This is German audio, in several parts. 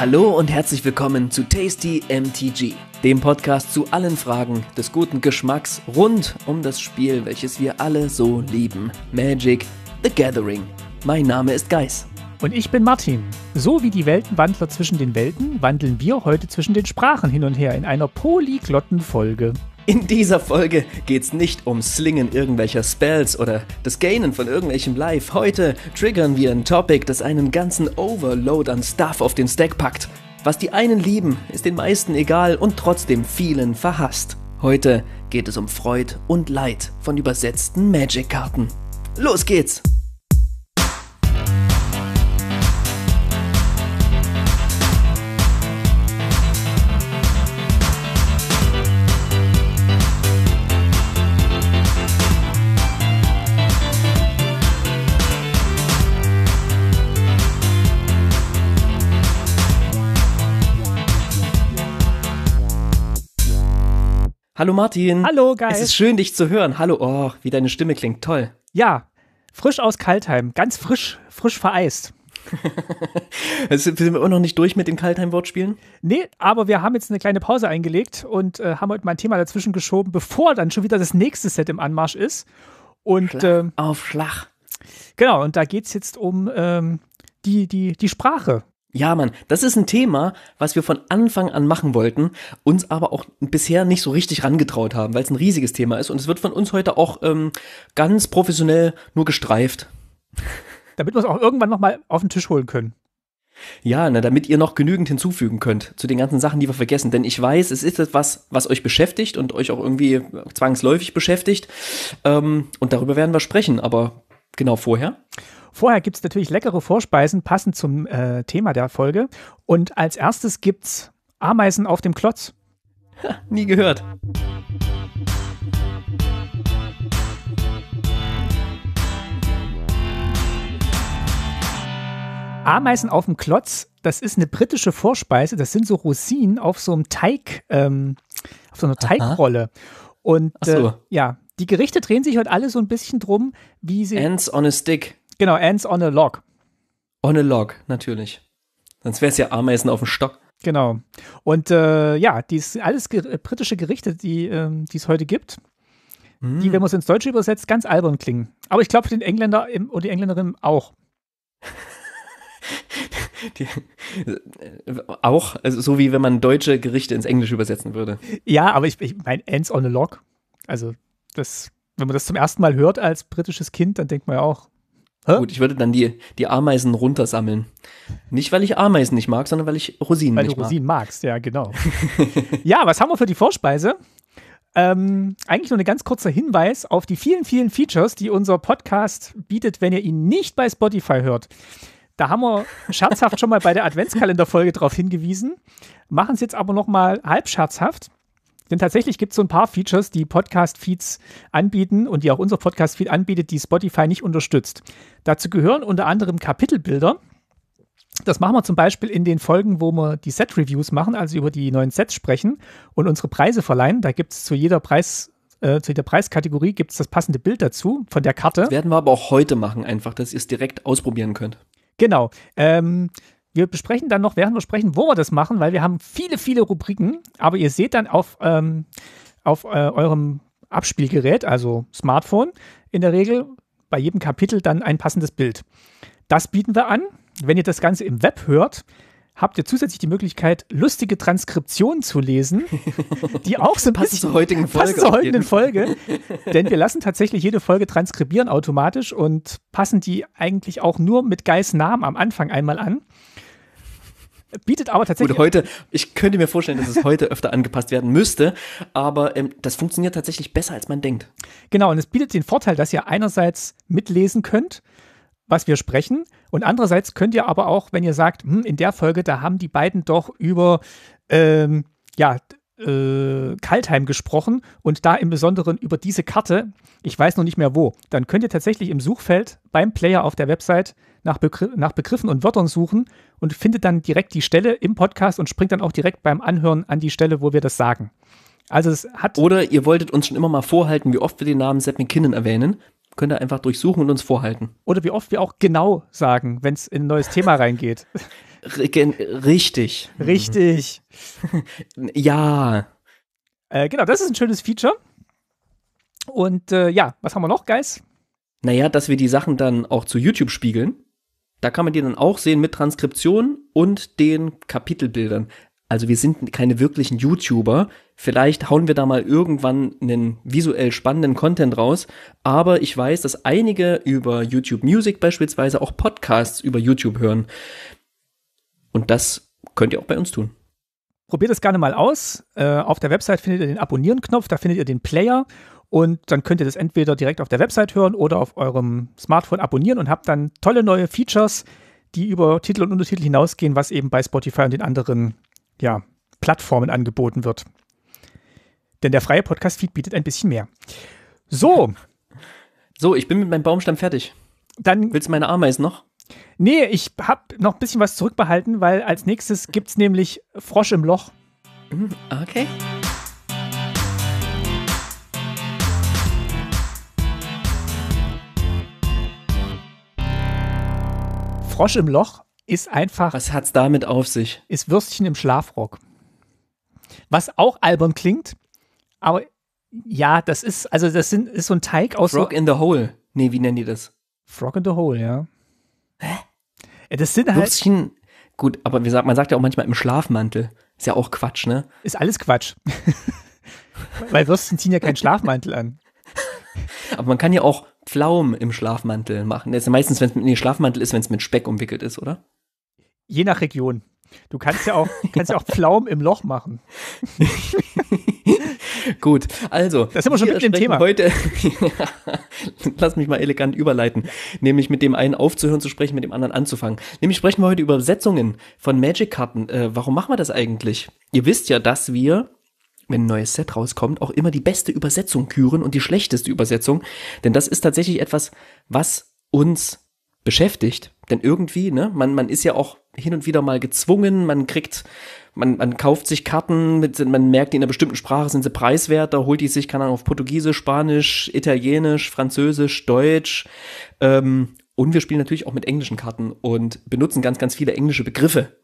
Hallo und herzlich willkommen zu Tasty MTG, dem Podcast zu allen Fragen des guten Geschmacks rund um das Spiel, welches wir alle so lieben: Magic the Gathering. Mein Name ist Geis. Und ich bin Martin. So wie die Weltenwandler zwischen den Welten, wandeln wir heute zwischen den Sprachen hin und her in einer polyglotten Folge. In dieser Folge geht's nicht um Slingen irgendwelcher Spells oder das Gainen von irgendwelchem Life. Heute triggern wir ein Topic, das einen ganzen Overload an Stuff auf den Stack packt. Was die einen lieben, ist den meisten egal und trotzdem vielen verhasst. Heute geht es um Freud und Leid von übersetzten Magic-Karten. Los geht's! Hallo Martin. Hallo, geil. Es ist schön, dich zu hören. Hallo, oh, wie deine Stimme klingt. Toll. Ja, frisch aus Kaltheim. Ganz frisch, frisch vereist. Sind wir immer noch nicht durch mit den Kaltheim-Wortspielen? Nee, aber wir haben jetzt eine kleine Pause eingelegt und äh, haben heute mal ein Thema dazwischen geschoben, bevor dann schon wieder das nächste Set im Anmarsch ist. Und Schlag ähm, auf Schlag. Genau, und da geht es jetzt um ähm, die, die, die Sprache. Ja, Mann, das ist ein Thema, was wir von Anfang an machen wollten, uns aber auch bisher nicht so richtig rangetraut haben, weil es ein riesiges Thema ist und es wird von uns heute auch ähm, ganz professionell nur gestreift. Damit wir es auch irgendwann nochmal auf den Tisch holen können. Ja, na, damit ihr noch genügend hinzufügen könnt zu den ganzen Sachen, die wir vergessen. Denn ich weiß, es ist etwas, was euch beschäftigt und euch auch irgendwie zwangsläufig beschäftigt. Ähm, und darüber werden wir sprechen, aber genau vorher. Vorher gibt es natürlich leckere Vorspeisen, passend zum äh, Thema der Folge. Und als erstes gibt's Ameisen auf dem Klotz. Ha, nie gehört. Ameisen auf dem Klotz, das ist eine britische Vorspeise, das sind so Rosinen auf so einem Teig, ähm, auf so einer Teigrolle. Und so. äh, ja, die Gerichte drehen sich heute alle so ein bisschen drum, wie sie. Ants on a stick. Genau, Ants on a Log. On a Log, natürlich. Sonst wäre es ja Ameisen auf dem Stock. Genau. Und äh, ja, dies alles ger äh, britische Gerichte, die ähm, es heute gibt, mm. die, wenn man es ins Deutsche übersetzt, ganz albern klingen. Aber ich glaube, für den Engländer im, und die Engländerin auch. die, äh, auch, also so wie wenn man deutsche Gerichte ins Englische übersetzen würde. Ja, aber ich, ich meine, ends on a log. Also, das, wenn man das zum ersten Mal hört als britisches Kind, dann denkt man ja auch, Hä? Gut, ich würde dann die, die Ameisen runtersammeln. Nicht, weil ich Ameisen nicht mag, sondern weil ich Rosinen weil nicht mag. Weil du Rosinen magst, ja, genau. ja, was haben wir für die Vorspeise? Ähm, eigentlich nur ein ganz kurzer Hinweis auf die vielen, vielen Features, die unser Podcast bietet, wenn ihr ihn nicht bei Spotify hört. Da haben wir scherzhaft schon mal bei der Adventskalenderfolge darauf hingewiesen, machen es jetzt aber noch mal halb scherzhaft. Denn tatsächlich gibt es so ein paar Features, die Podcast-Feeds anbieten und die auch unser Podcast-Feed anbietet, die Spotify nicht unterstützt. Dazu gehören unter anderem Kapitelbilder. Das machen wir zum Beispiel in den Folgen, wo wir die Set-Reviews machen, also über die neuen Sets sprechen und unsere Preise verleihen. Da gibt es zu jeder Preis, äh, zu jeder Preiskategorie gibt es das passende Bild dazu von der Karte. Das werden wir aber auch heute machen, einfach, dass ihr es direkt ausprobieren könnt. Genau. Ähm, wir besprechen dann noch, während wir sprechen, wo wir das machen, weil wir haben viele, viele Rubriken. Aber ihr seht dann auf, ähm, auf äh, eurem Abspielgerät, also Smartphone, in der Regel bei jedem Kapitel dann ein passendes Bild. Das bieten wir an. Wenn ihr das Ganze im Web hört, habt ihr zusätzlich die Möglichkeit, lustige Transkriptionen zu lesen, die auch so passend zur heutigen Folge. Zur heutigen Folge denn wir lassen tatsächlich jede Folge transkribieren automatisch und passen die eigentlich auch nur mit Geis Namen am Anfang einmal an bietet aber tatsächlich. Gut, heute, ich könnte mir vorstellen, dass es heute öfter angepasst werden müsste, aber ähm, das funktioniert tatsächlich besser, als man denkt. Genau, und es bietet den Vorteil, dass ihr einerseits mitlesen könnt, was wir sprechen, und andererseits könnt ihr aber auch, wenn ihr sagt, hm, in der Folge, da haben die beiden doch über ähm, ja, äh, Kaltheim gesprochen und da im Besonderen über diese Karte, ich weiß noch nicht mehr wo, dann könnt ihr tatsächlich im Suchfeld beim Player auf der Website nach, Begr nach Begriffen und Wörtern suchen und findet dann direkt die Stelle im Podcast und springt dann auch direkt beim Anhören an die Stelle, wo wir das sagen. Also es hat. Oder ihr wolltet uns schon immer mal vorhalten, wie oft wir den Namen Sepp McKinnon erwähnen. Könnt ihr einfach durchsuchen und uns vorhalten. Oder wie oft wir auch genau sagen, wenn es in ein neues Thema reingeht richtig. Richtig. ja. Äh, genau, das ist ein schönes Feature. Und äh, ja, was haben wir noch, Guys? Naja, dass wir die Sachen dann auch zu YouTube spiegeln. Da kann man die dann auch sehen mit Transkription und den Kapitelbildern. Also wir sind keine wirklichen YouTuber. Vielleicht hauen wir da mal irgendwann einen visuell spannenden Content raus. Aber ich weiß, dass einige über YouTube Music beispielsweise auch Podcasts über YouTube hören. Und das könnt ihr auch bei uns tun. Probiert es gerne mal aus. Äh, auf der Website findet ihr den Abonnieren-Knopf, da findet ihr den Player und dann könnt ihr das entweder direkt auf der Website hören oder auf eurem Smartphone abonnieren und habt dann tolle neue Features, die über Titel und Untertitel hinausgehen, was eben bei Spotify und den anderen ja, Plattformen angeboten wird. Denn der freie Podcast-Feed bietet ein bisschen mehr. So. So, ich bin mit meinem Baumstamm fertig. Dann Willst du meine Ameisen noch? Nee, ich habe noch ein bisschen was zurückbehalten, weil als nächstes gibt es nämlich Frosch im Loch. Mm, okay. Frosch im Loch ist einfach. Was hat's damit auf sich? Ist Würstchen im Schlafrock. Was auch albern klingt, aber ja, das ist, also das sind, ist so ein Teig aus. Frog so in the Hole. Nee, wie nennen die das? Frog in the Hole, ja. Hä? Das sind halt. Würstchen, gut, aber wir, man sagt ja auch manchmal im Schlafmantel. Ist ja auch Quatsch, ne? Ist alles Quatsch. Weil Würstchen ziehen ja keinen Schlafmantel an. Aber man kann ja auch Pflaumen im Schlafmantel machen. Das ist ja meistens, wenn es mit nee, Schlafmantel ist, wenn es mit Speck umwickelt ist, oder? Je nach Region. Du kannst ja auch, kannst ja auch Pflaumen im Loch machen. Gut, also. Das sind wir schon mit dem Thema. Heute, lass mich mal elegant überleiten. Nämlich mit dem einen aufzuhören zu sprechen, mit dem anderen anzufangen. Nämlich sprechen wir heute über Übersetzungen von Magic-Karten. Äh, warum machen wir das eigentlich? Ihr wisst ja, dass wir wenn ein neues Set rauskommt, auch immer die beste Übersetzung küren und die schlechteste Übersetzung. Denn das ist tatsächlich etwas, was uns beschäftigt. Denn irgendwie, ne, man, man ist ja auch hin und wieder mal gezwungen. Man kriegt, man, man kauft sich Karten, mit, man merkt, in einer bestimmten Sprache sind sie preiswert. Da holt die sich, keine Ahnung, auf Portugiesisch, Spanisch, Italienisch, Französisch, Deutsch. Ähm, und wir spielen natürlich auch mit englischen Karten und benutzen ganz, ganz viele englische Begriffe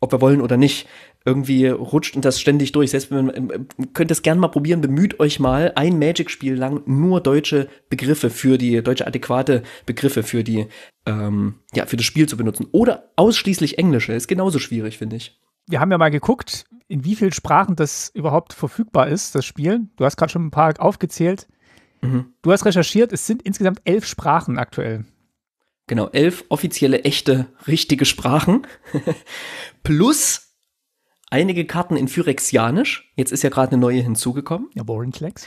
ob wir wollen oder nicht, irgendwie rutscht und das ständig durch. Selbst wenn man, ähm, ähm, könnt es gern mal probieren, bemüht euch mal ein Magic-Spiel lang nur deutsche Begriffe für die, deutsche adäquate Begriffe für die, ähm, ja, für das Spiel zu benutzen. Oder ausschließlich englische, ist genauso schwierig, finde ich. Wir haben ja mal geguckt, in wie vielen Sprachen das überhaupt verfügbar ist, das Spiel. Du hast gerade schon ein paar aufgezählt. Mhm. Du hast recherchiert, es sind insgesamt elf Sprachen aktuell genau, elf offizielle, echte, richtige Sprachen. Plus einige Karten in Phyrexianisch. Jetzt ist ja gerade eine neue hinzugekommen. Ja, Boring Flex.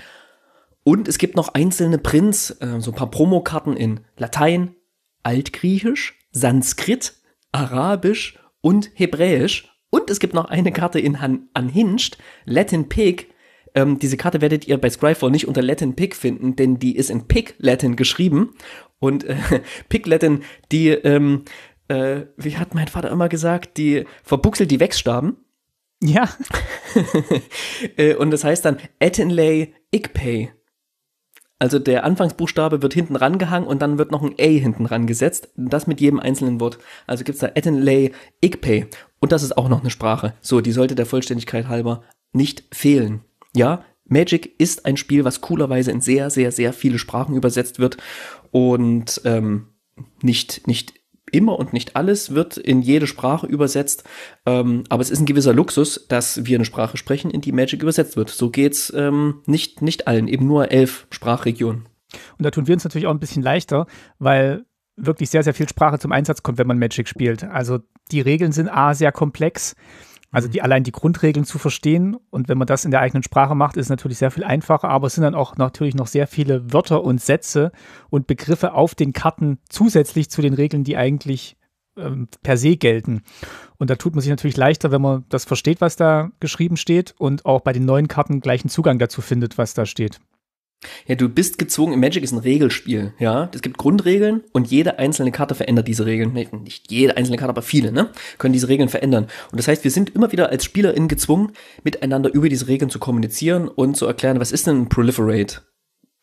Und es gibt noch einzelne Prints, äh, so ein paar Promokarten in Latein, Altgriechisch, Sanskrit, Arabisch und Hebräisch. Und es gibt noch eine Karte in Han Unhinged, Latin Pig. Ähm, diese Karte werdet ihr bei Scryfall nicht unter Latin Pig finden, denn die ist in Pig Latin geschrieben. Und äh, Pigletten, die, ähm, äh, wie hat mein Vater immer gesagt, die verbuchselt die Wechsstaben. Ja. Äh, und das heißt dann Ettenley Igpay. Also der Anfangsbuchstabe wird hinten rangehangen und dann wird noch ein A hinten rangesetzt. Das mit jedem einzelnen Wort. Also gibt es da Ettenley Igpay. Und das ist auch noch eine Sprache. So, die sollte der Vollständigkeit halber nicht fehlen. Ja, Magic ist ein Spiel, was coolerweise in sehr, sehr, sehr viele Sprachen übersetzt wird und ähm, nicht, nicht immer und nicht alles wird in jede Sprache übersetzt, ähm, aber es ist ein gewisser Luxus, dass wir eine Sprache sprechen, in die Magic übersetzt wird. So geht's ähm, nicht, nicht allen, eben nur elf Sprachregionen. Und da tun wir uns natürlich auch ein bisschen leichter, weil wirklich sehr, sehr viel Sprache zum Einsatz kommt, wenn man Magic spielt. Also die Regeln sind A, sehr komplex. Also mhm. die, allein die Grundregeln zu verstehen und wenn man das in der eigenen Sprache macht, ist es natürlich sehr viel einfacher, aber es sind dann auch natürlich noch sehr viele Wörter und Sätze und Begriffe auf den Karten zusätzlich zu den Regeln, die eigentlich ähm, per se gelten. Und da tut man sich natürlich leichter, wenn man das versteht, was da geschrieben steht und auch bei den neuen Karten gleichen Zugang dazu findet, was da steht. Ja, du bist gezwungen, Magic ist ein Regelspiel, ja. Es gibt Grundregeln und jede einzelne Karte verändert diese Regeln. Nicht jede einzelne Karte, aber viele, ne? Können diese Regeln verändern. Und das heißt, wir sind immer wieder als SpielerInnen gezwungen, miteinander über diese Regeln zu kommunizieren und zu erklären, was ist denn ein Proliferate?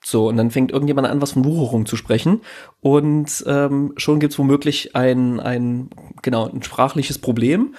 So, und dann fängt irgendjemand an, was von Wucherung zu sprechen. Und ähm, schon es womöglich ein, ein, genau, ein sprachliches Problem.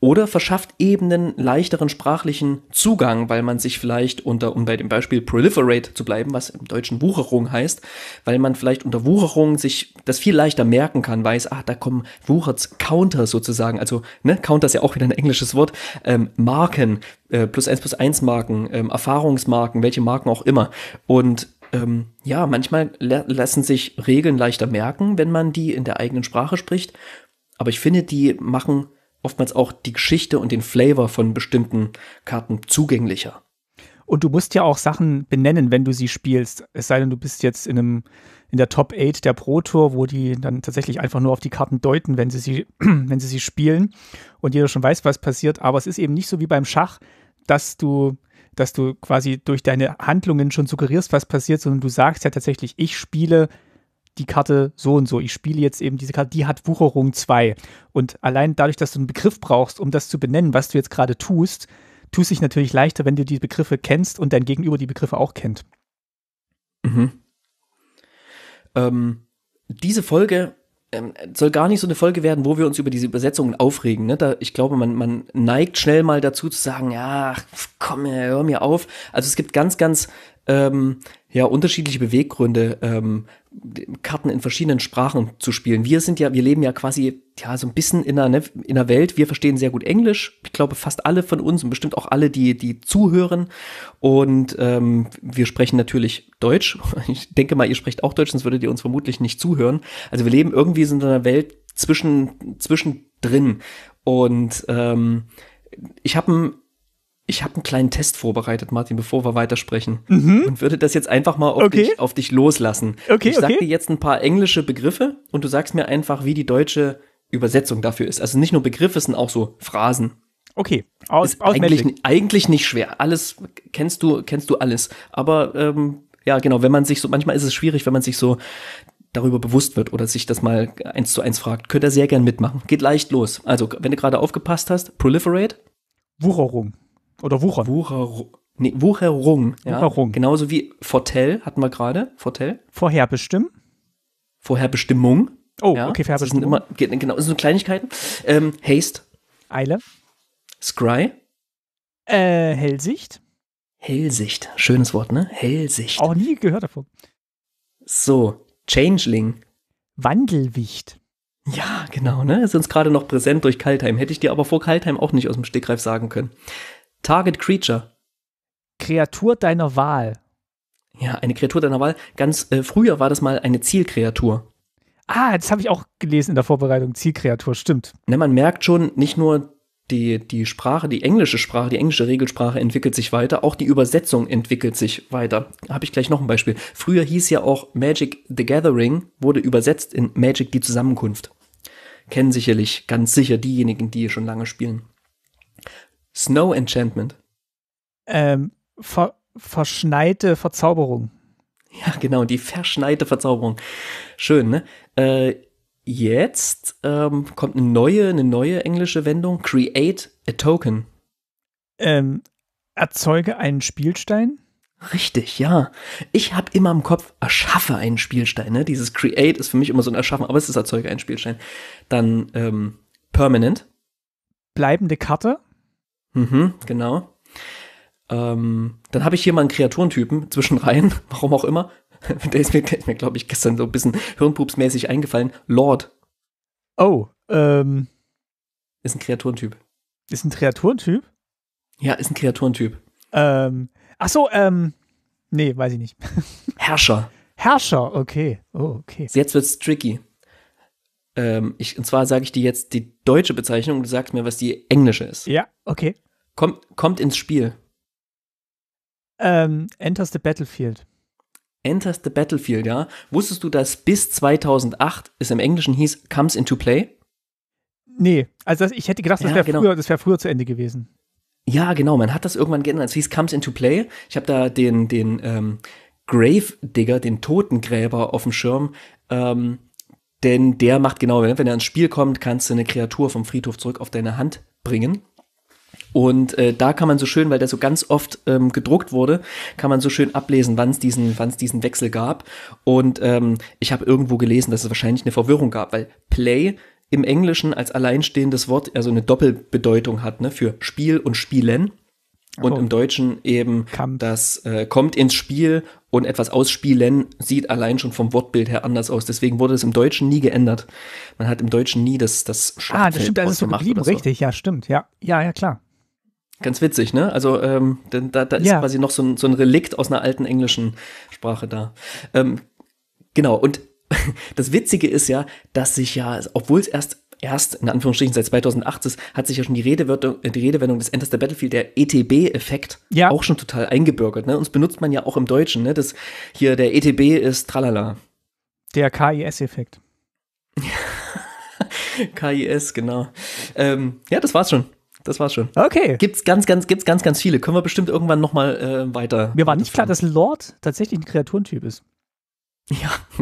Oder verschafft eben einen leichteren sprachlichen Zugang, weil man sich vielleicht unter, um bei dem Beispiel Proliferate zu bleiben, was im Deutschen Wucherung heißt, weil man vielleicht unter Wucherung sich das viel leichter merken kann, weiß, ah, da kommen Wucherts Counter sozusagen, also, ne, Counter ist ja auch wieder ein englisches Wort, ähm, Marken, äh, plus eins plus eins Marken, ähm, Erfahrungsmarken, welche Marken auch immer. Und ähm, ja, manchmal lassen sich Regeln leichter merken, wenn man die in der eigenen Sprache spricht. Aber ich finde, die machen oftmals auch die Geschichte und den Flavor von bestimmten Karten zugänglicher. Und du musst ja auch Sachen benennen, wenn du sie spielst. Es sei denn, du bist jetzt in einem in der Top 8 der Pro Tour, wo die dann tatsächlich einfach nur auf die Karten deuten, wenn sie sie wenn sie sie spielen und jeder schon weiß, was passiert, aber es ist eben nicht so wie beim Schach, dass du dass du quasi durch deine Handlungen schon suggerierst, was passiert, sondern du sagst ja tatsächlich, ich spiele die Karte so und so, ich spiele jetzt eben diese Karte, die hat Wucherung 2. Und allein dadurch, dass du einen Begriff brauchst, um das zu benennen, was du jetzt gerade tust, tust dich natürlich leichter, wenn du die Begriffe kennst und dein Gegenüber die Begriffe auch kennt. Mhm. Ähm, diese Folge ähm, soll gar nicht so eine Folge werden, wo wir uns über diese Übersetzungen aufregen. Ne? Da, ich glaube, man, man neigt schnell mal dazu zu sagen, ja, komm, hör mir auf. Also es gibt ganz, ganz ähm, ja unterschiedliche Beweggründe, ähm, Karten in verschiedenen Sprachen zu spielen. Wir sind ja, wir leben ja quasi ja so ein bisschen in einer, ne, in einer Welt. Wir verstehen sehr gut Englisch. Ich glaube fast alle von uns und bestimmt auch alle, die die zuhören. Und ähm, wir sprechen natürlich Deutsch. Ich denke mal, ihr sprecht auch Deutsch, sonst würdet ihr uns vermutlich nicht zuhören. Also wir leben irgendwie in so einer Welt zwischen zwischendrin. Und ähm, ich habe ein ich habe einen kleinen Test vorbereitet, Martin, bevor wir weitersprechen. Mhm. Und würde das jetzt einfach mal auf, okay. dich, auf dich, loslassen. Okay, ich sage okay. dir jetzt ein paar englische Begriffe und du sagst mir einfach, wie die deutsche Übersetzung dafür ist. Also nicht nur Begriffe, sondern auch so Phrasen. Okay, aus, ist eigentlich, eigentlich, nicht schwer. Alles kennst du, kennst du alles. Aber ähm, ja, genau, wenn man sich so, manchmal ist es schwierig, wenn man sich so darüber bewusst wird oder sich das mal eins zu eins fragt, könnt ihr sehr gern mitmachen. Geht leicht los. Also, wenn du gerade aufgepasst hast, proliferate. Wucherung. Oder Wuchern. Wucher, nee, Wucherung. Ja. Wucherung. Genauso wie Fortell hatten wir gerade. Fortell. Vorherbestimmen. Vorherbestimmung. Oh, ja. okay, Vorherbestimmung. Das sind immer, genau, das sind so Kleinigkeiten. Ähm, Haste. Eile. Scry. Äh, Hellsicht. Hellsicht. Schönes Wort, ne? Hellsicht. Auch nie gehört davon. So, Changeling. Wandelwicht. Ja, genau, ne? Ist uns gerade noch präsent durch Kaltheim. Hätte ich dir aber vor Kaltheim auch nicht aus dem Stegreif sagen können. Target Creature. Kreatur deiner Wahl. Ja, eine Kreatur deiner Wahl. Ganz äh, früher war das mal eine Zielkreatur. Ah, das habe ich auch gelesen in der Vorbereitung. Zielkreatur, stimmt. Ne, man merkt schon, nicht nur die, die Sprache, die englische Sprache, die englische Regelsprache entwickelt sich weiter, auch die Übersetzung entwickelt sich weiter. Habe ich gleich noch ein Beispiel. Früher hieß ja auch Magic the Gathering, wurde übersetzt in Magic die Zusammenkunft. Kennen sicherlich ganz sicher diejenigen, die schon lange spielen. Snow Enchantment. Ähm, ver verschneite Verzauberung. Ja, genau, die verschneite Verzauberung. Schön, ne? Äh, jetzt ähm, kommt eine neue, eine neue englische Wendung. Create a token. Ähm, erzeuge einen Spielstein. Richtig, ja. Ich habe immer im Kopf, erschaffe einen Spielstein. Ne? Dieses Create ist für mich immer so ein Erschaffen, aber es ist erzeuge einen Spielstein. Dann ähm, Permanent. Bleibende Karte. Mhm, genau. Ähm, dann habe ich hier mal einen Kreaturentypen zwischen rein, warum auch immer. Der ist mir, mir glaube ich, gestern so ein bisschen hirnpupsmäßig eingefallen. Lord. Oh, ähm. Ist ein Kreaturentyp. Ist ein Kreaturentyp? Ja, ist ein Kreaturentyp. Ähm, ach so, ähm, nee, weiß ich nicht. Herrscher. Herrscher, okay. Oh, okay. Jetzt wird's tricky. Ähm, ich, und zwar sage ich dir jetzt die deutsche Bezeichnung und du sagst mir, was die englische ist. Ja, okay. Kommt, kommt ins Spiel. Ähm, Enters the Battlefield. Enters the Battlefield, ja. Wusstest du, dass bis 2008 es im Englischen hieß Comes into Play? Nee, also das, ich hätte gedacht, das ja, wäre genau. früher, wär früher zu Ende gewesen. Ja, genau, man hat das irgendwann geändert. Es hieß Comes into Play. Ich habe da den, den ähm, Grave Digger, den Totengräber auf dem Schirm. Ähm, denn der macht genau, wenn er ins Spiel kommt, kannst du eine Kreatur vom Friedhof zurück auf deine Hand bringen. Und äh, da kann man so schön, weil der so ganz oft ähm, gedruckt wurde, kann man so schön ablesen, wann es diesen, diesen Wechsel gab. Und ähm, ich habe irgendwo gelesen, dass es wahrscheinlich eine Verwirrung gab, weil Play im Englischen als alleinstehendes Wort also eine Doppelbedeutung hat, ne, für Spiel und Spielen. Und oh. im Deutschen eben Kamp. das äh, kommt ins Spiel und etwas ausspielen sieht allein schon vom Wortbild her anders aus. Deswegen wurde es im Deutschen nie geändert. Man hat im Deutschen nie das, das Schachfeld Ah, das stimmt, das ist so geblieben, so. richtig, ja, stimmt, ja. Ja, ja, klar. Ganz witzig, ne? Also ähm, da, da ist ja. quasi noch so ein, so ein Relikt aus einer alten englischen Sprache da. Ähm, genau, und das Witzige ist ja, dass sich ja, obwohl es erst erst in Anführungsstrichen seit 2008 ist, hat sich ja schon die, Redewendung, die Redewendung des Enters der Battlefield, der ETB-Effekt, ja. auch schon total eingebürgert. Ne? Uns benutzt man ja auch im Deutschen, ne? Das hier der ETB ist tralala. Der KIS-Effekt. KIS, genau. Ähm, ja, das war's schon das war's schon. Okay. Gibt's ganz, ganz, gibt's ganz, ganz viele. Können wir bestimmt irgendwann nochmal äh, weiter. Mir war nicht klar, dass Lord tatsächlich ein Kreaturentyp ist. Ja.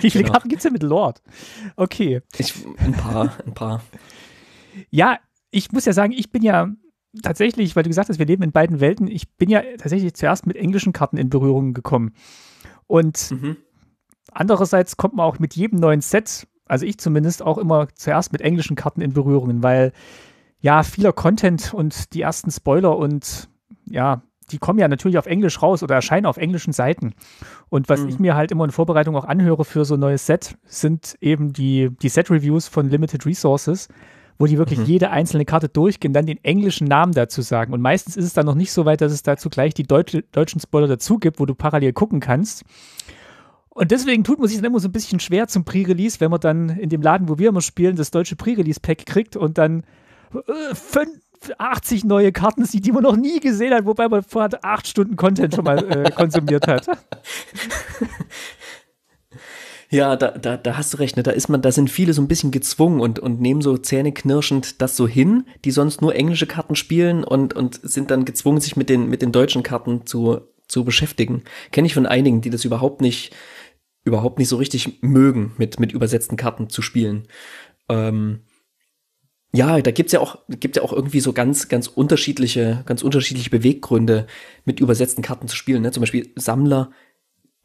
Wie viele genau. Karten gibt's denn mit Lord? Okay. Ich, ein paar, ein paar. ja, ich muss ja sagen, ich bin ja tatsächlich, weil du gesagt hast, wir leben in beiden Welten, ich bin ja tatsächlich zuerst mit englischen Karten in Berührung gekommen. Und mhm. andererseits kommt man auch mit jedem neuen Set, also ich zumindest, auch immer zuerst mit englischen Karten in Berührungen, weil ja, vieler Content und die ersten Spoiler und ja, die kommen ja natürlich auf Englisch raus oder erscheinen auf englischen Seiten. Und was mhm. ich mir halt immer in Vorbereitung auch anhöre für so ein neues Set, sind eben die, die Set-Reviews von Limited Resources, wo die wirklich mhm. jede einzelne Karte durchgehen, dann den englischen Namen dazu sagen. Und meistens ist es dann noch nicht so weit, dass es dazu gleich die Deut deutschen Spoiler dazu gibt, wo du parallel gucken kannst. Und deswegen tut man sich dann immer so ein bisschen schwer zum Pre-Release, wenn man dann in dem Laden, wo wir immer spielen, das deutsche Pre-Release-Pack kriegt und dann 80 äh, neue Karten sieht, die man noch nie gesehen hat, wobei man vorher 8 Stunden Content schon mal äh, konsumiert hat. Ja, da, da, da hast du recht, ne? Da ist man, da sind viele so ein bisschen gezwungen und, und nehmen so zähneknirschend das so hin, die sonst nur englische Karten spielen und, und sind dann gezwungen, sich mit den, mit den deutschen Karten zu, zu beschäftigen. Kenne ich von einigen, die das überhaupt nicht, überhaupt nicht so richtig mögen, mit, mit übersetzten Karten zu spielen. Ähm, ja, da gibt's ja auch, gibt's ja auch irgendwie so ganz, ganz unterschiedliche, ganz unterschiedliche Beweggründe, mit übersetzten Karten zu spielen. Ne? Zum Beispiel Sammler,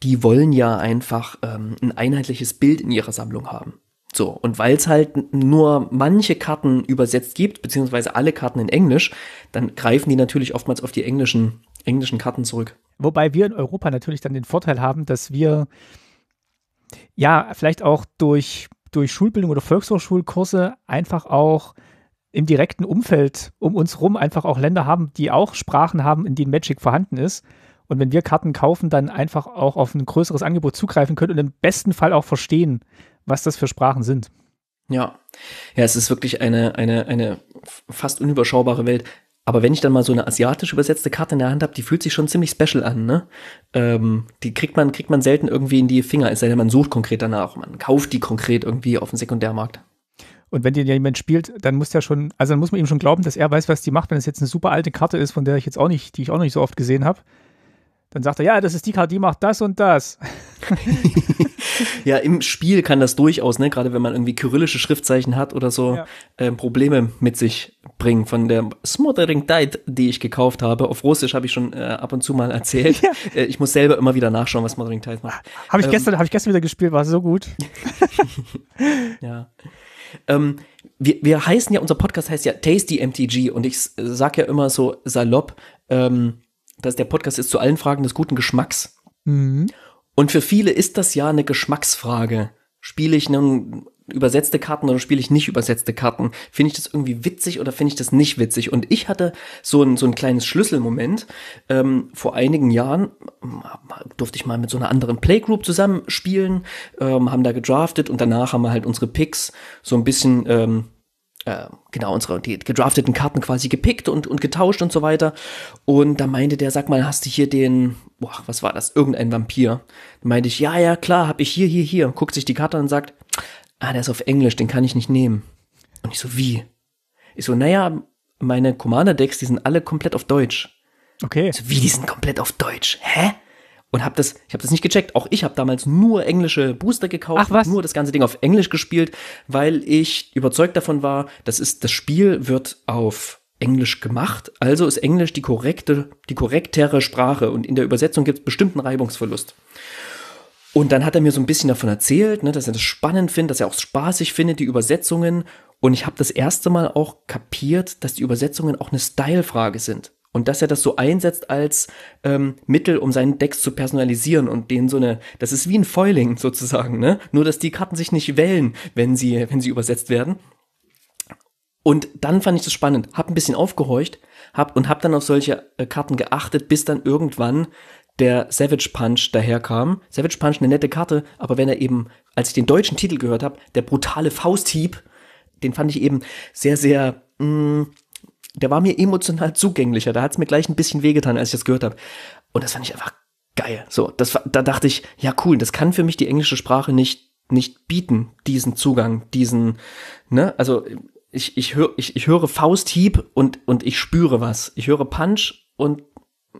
die wollen ja einfach ähm, ein einheitliches Bild in ihrer Sammlung haben. So, und weil es halt nur manche Karten übersetzt gibt, beziehungsweise alle Karten in Englisch, dann greifen die natürlich oftmals auf die englischen, englischen Karten zurück. Wobei wir in Europa natürlich dann den Vorteil haben, dass wir ja vielleicht auch durch durch Schulbildung oder Volkshochschulkurse einfach auch im direkten Umfeld um uns rum einfach auch Länder haben, die auch Sprachen haben, in denen Magic vorhanden ist. Und wenn wir Karten kaufen, dann einfach auch auf ein größeres Angebot zugreifen können und im besten Fall auch verstehen, was das für Sprachen sind. Ja, ja, es ist wirklich eine, eine, eine fast unüberschaubare Welt. Aber wenn ich dann mal so eine asiatisch übersetzte Karte in der Hand habe, die fühlt sich schon ziemlich special an, ne? Ähm, die kriegt man, kriegt man selten irgendwie in die Finger, es sei denn, man sucht konkret danach, man kauft die konkret irgendwie auf dem Sekundärmarkt. Und wenn dir jemand spielt, dann muss der schon, also dann muss man ihm schon glauben, dass er weiß, was die macht, wenn es jetzt eine super alte Karte ist, von der ich jetzt auch nicht, die ich auch nicht so oft gesehen habe. Dann sagt er, ja, das ist die Karte, die macht das und das. ja, im Spiel kann das durchaus, ne, gerade wenn man irgendwie kyrillische Schriftzeichen hat oder so, ja. äh, Probleme mit sich bringen. Von der Smothering Tide, die ich gekauft habe, auf Russisch habe ich schon äh, ab und zu mal erzählt. Ja. Äh, ich muss selber immer wieder nachschauen, was Smothering Tide macht. Habe ich, ähm, gestern, hab ich gestern wieder gespielt, war so gut. ja. Ähm, wir, wir heißen ja, unser Podcast heißt ja Tasty MTG und ich sage ja immer so salopp, ähm, dass der Podcast ist zu allen Fragen des guten Geschmacks. Mhm. Und für viele ist das ja eine Geschmacksfrage. Spiele ich nun übersetzte Karten oder spiele ich nicht übersetzte Karten? Finde ich das irgendwie witzig oder finde ich das nicht witzig? Und ich hatte so ein, so ein kleines Schlüsselmoment. Ähm, vor einigen Jahren äh, durfte ich mal mit so einer anderen Playgroup zusammen spielen, ähm, haben da gedraftet und danach haben wir halt unsere Picks so ein bisschen ähm, äh, genau unsere die gedrafteten Karten quasi gepickt und, und getauscht und so weiter. Und da meinte der, sag mal, hast du hier den, boah, was war das, irgendein Vampir? Da meinte ich, ja, ja, klar, hab ich hier, hier, hier. Guckt sich die Karte an und sagt, ah, der ist auf Englisch, den kann ich nicht nehmen. Und ich so, wie? Ich so, naja, meine Commander-Decks, die sind alle komplett auf Deutsch. Okay. Ich so, wie, die sind komplett auf Deutsch? Hä? und habe das, ich habe das nicht gecheckt. Auch ich habe damals nur englische Booster gekauft, Ach, was? nur das ganze Ding auf Englisch gespielt, weil ich überzeugt davon war, das ist das Spiel wird auf Englisch gemacht, also ist Englisch die korrekte, die korrektere Sprache und in der Übersetzung gibt es bestimmten Reibungsverlust. Und dann hat er mir so ein bisschen davon erzählt, ne, dass er das spannend findet, dass er auch spaßig findet, die Übersetzungen. Und ich habe das erste Mal auch kapiert, dass die Übersetzungen auch eine Stylefrage sind. Und dass er das so einsetzt als ähm, Mittel, um seinen Decks zu personalisieren und denen so eine, das ist wie ein Foiling sozusagen, ne? Nur, dass die Karten sich nicht wählen, wenn sie, wenn sie übersetzt werden. Und dann fand ich das spannend, hab ein bisschen aufgehorcht, hab, und hab dann auf solche äh, Karten geachtet, bis dann irgendwann der Savage Punch daherkam. Savage Punch eine nette Karte, aber wenn er eben, als ich den deutschen Titel gehört habe, der brutale Fausthieb, den fand ich eben sehr, sehr mh, mm, der war mir emotional zugänglicher. Da hat es mir gleich ein bisschen wehgetan, als ich das gehört habe. Und das fand ich einfach geil. So, das war, da dachte ich, ja cool, das kann für mich die englische Sprache nicht nicht bieten, diesen Zugang, diesen, ne, also ich, ich, hör, ich, ich höre Fausthieb und, und ich spüre was. Ich höre Punch und